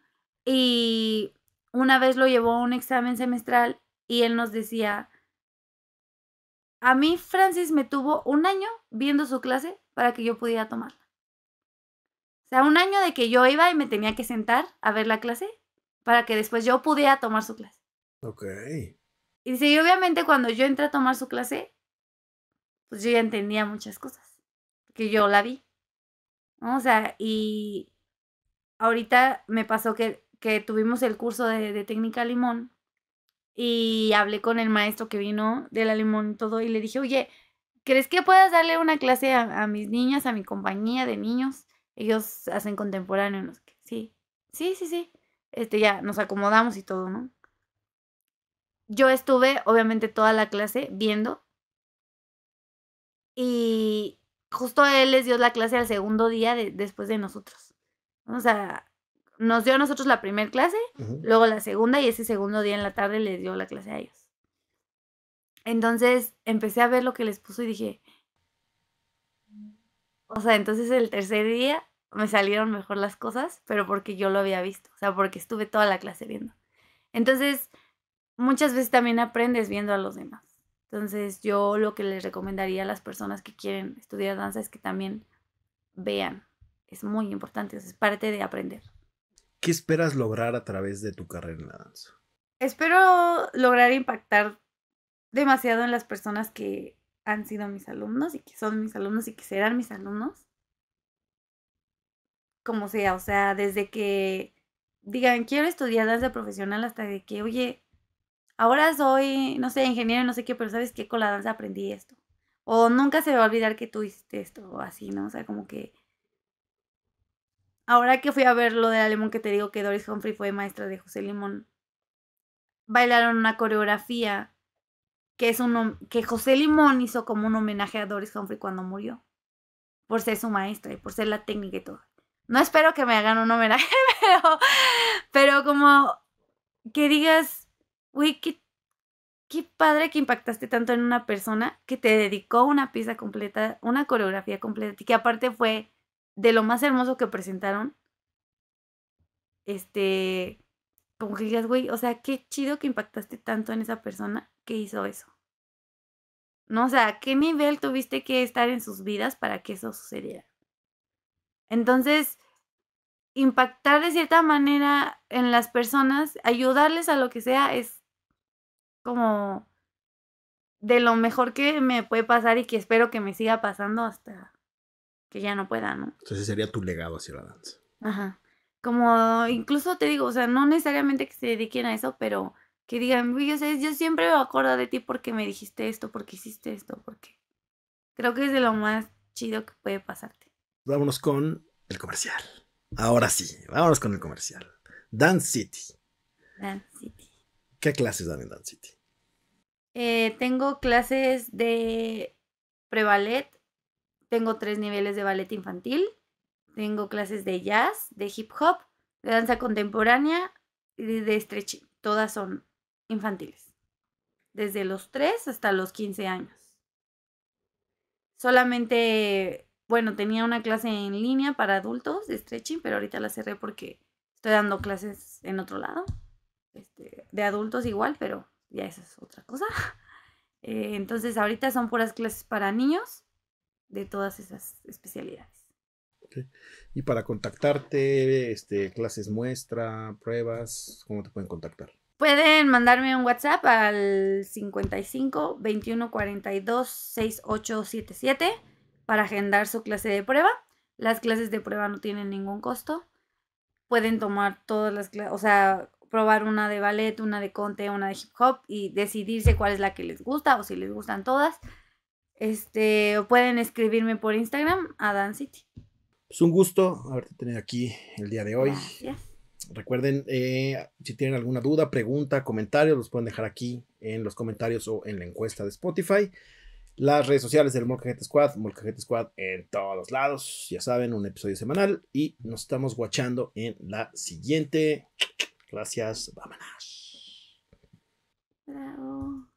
Y una vez lo llevó a un examen semestral y él nos decía, a mí Francis me tuvo un año viendo su clase para que yo pudiera tomarla. O sea, un año de que yo iba y me tenía que sentar a ver la clase para que después yo pudiera tomar su clase. Ok. Y dice, obviamente cuando yo entré a tomar su clase, pues yo ya entendía muchas cosas, que yo la vi. O sea, y ahorita me pasó que, que tuvimos el curso de, de técnica limón y hablé con el maestro que vino del limón y todo y le dije, oye, ¿crees que puedas darle una clase a, mis niñas, a mi compañía de niños? Ellos hacen contemporáneo, Sí, sí, sí, sí. Este, ya nos acomodamos y todo, ¿no? Yo estuve, obviamente, toda la clase viendo y justo él les dio la clase al segundo día después de nosotros. O sea, nos dio a nosotros la primera clase, luego la segunda y ese segundo día en la tarde les dio la clase a ellos. Entonces empecé a ver lo que les puso y dije, o sea, entonces el tercer día me salieron mejor las cosas, pero porque yo lo había visto, o sea, porque estuve toda la clase viendo. Entonces, muchas veces también aprendes viendo a los demás. Entonces, yo lo que les recomendaría a las personas que quieren estudiar danza es que también vean. Es muy importante, es parte de aprender. ¿Qué esperas lograr a través de tu carrera en la danza? Espero lograr impactar demasiado en las personas que han sido mis alumnos y que son mis alumnos y que serán mis alumnos. Como sea, o sea, desde que digan, quiero estudiar danza profesional hasta que, oye, ahora soy, no sé, ingeniero, no sé qué, pero sabes que con la danza aprendí esto. O nunca se va a olvidar que tú hiciste esto, así, ¿no? O sea, como que Ahora que fui a ver lo de Alemón que te digo que Doris Humphrey fue maestra de José Limón, bailaron una coreografía que, es un, que José Limón hizo como un homenaje a Doris Humphrey cuando murió, por ser su maestra y por ser la técnica y todo. No espero que me hagan un homenaje, pero, pero como que digas, uy, qué, qué padre que impactaste tanto en una persona que te dedicó una pieza completa, una coreografía completa, y que aparte fue de lo más hermoso que presentaron, este, como que digas, güey, o sea, qué chido que impactaste tanto en esa persona que hizo eso. ¿No? O sea, ¿qué nivel tuviste que estar en sus vidas para que eso sucediera? Entonces, impactar de cierta manera en las personas, ayudarles a lo que sea, es como de lo mejor que me puede pasar y que espero que me siga pasando hasta que ya no pueda, ¿no? Entonces sería tu legado hacia la danza. Ajá. Como incluso te digo, o sea, no necesariamente que se dediquen a eso, pero que digan, yo, yo siempre me acuerdo de ti porque me dijiste esto, porque hiciste esto, porque creo que es de lo más chido que puede pasarte. Vámonos con el comercial. Ahora sí, vámonos con el comercial. Dance City. Dance City. ¿Qué clases dan en Dance City? Eh, tengo clases de pre-ballet tengo tres niveles de ballet infantil, tengo clases de jazz, de hip hop, de danza contemporánea y de stretching. Todas son infantiles, desde los 3 hasta los 15 años. Solamente, bueno, tenía una clase en línea para adultos de stretching, pero ahorita la cerré porque estoy dando clases en otro lado, este, de adultos igual, pero ya esa es otra cosa. Eh, entonces ahorita son puras clases para niños de todas esas especialidades. Y para contactarte, este, clases muestra, pruebas, ¿cómo te pueden contactar? Pueden mandarme un WhatsApp al 55 21 42 6877 para agendar su clase de prueba. Las clases de prueba no tienen ningún costo. Pueden tomar todas las clases, o sea, probar una de ballet, una de conte, una de hip hop y decidirse cuál es la que les gusta o si les gustan todas. Este, o pueden escribirme por Instagram a Dan City. Es pues, un gusto haberte tenido aquí el día de hoy. Recuerden, eh, si tienen alguna duda, pregunta, comentario, los pueden dejar aquí en los comentarios o en la encuesta de Spotify. Las redes sociales del Molcajete Squad, Molcajete Squad en todos lados. Ya saben, un episodio semanal y nos estamos guachando en la siguiente. Gracias, vámonos.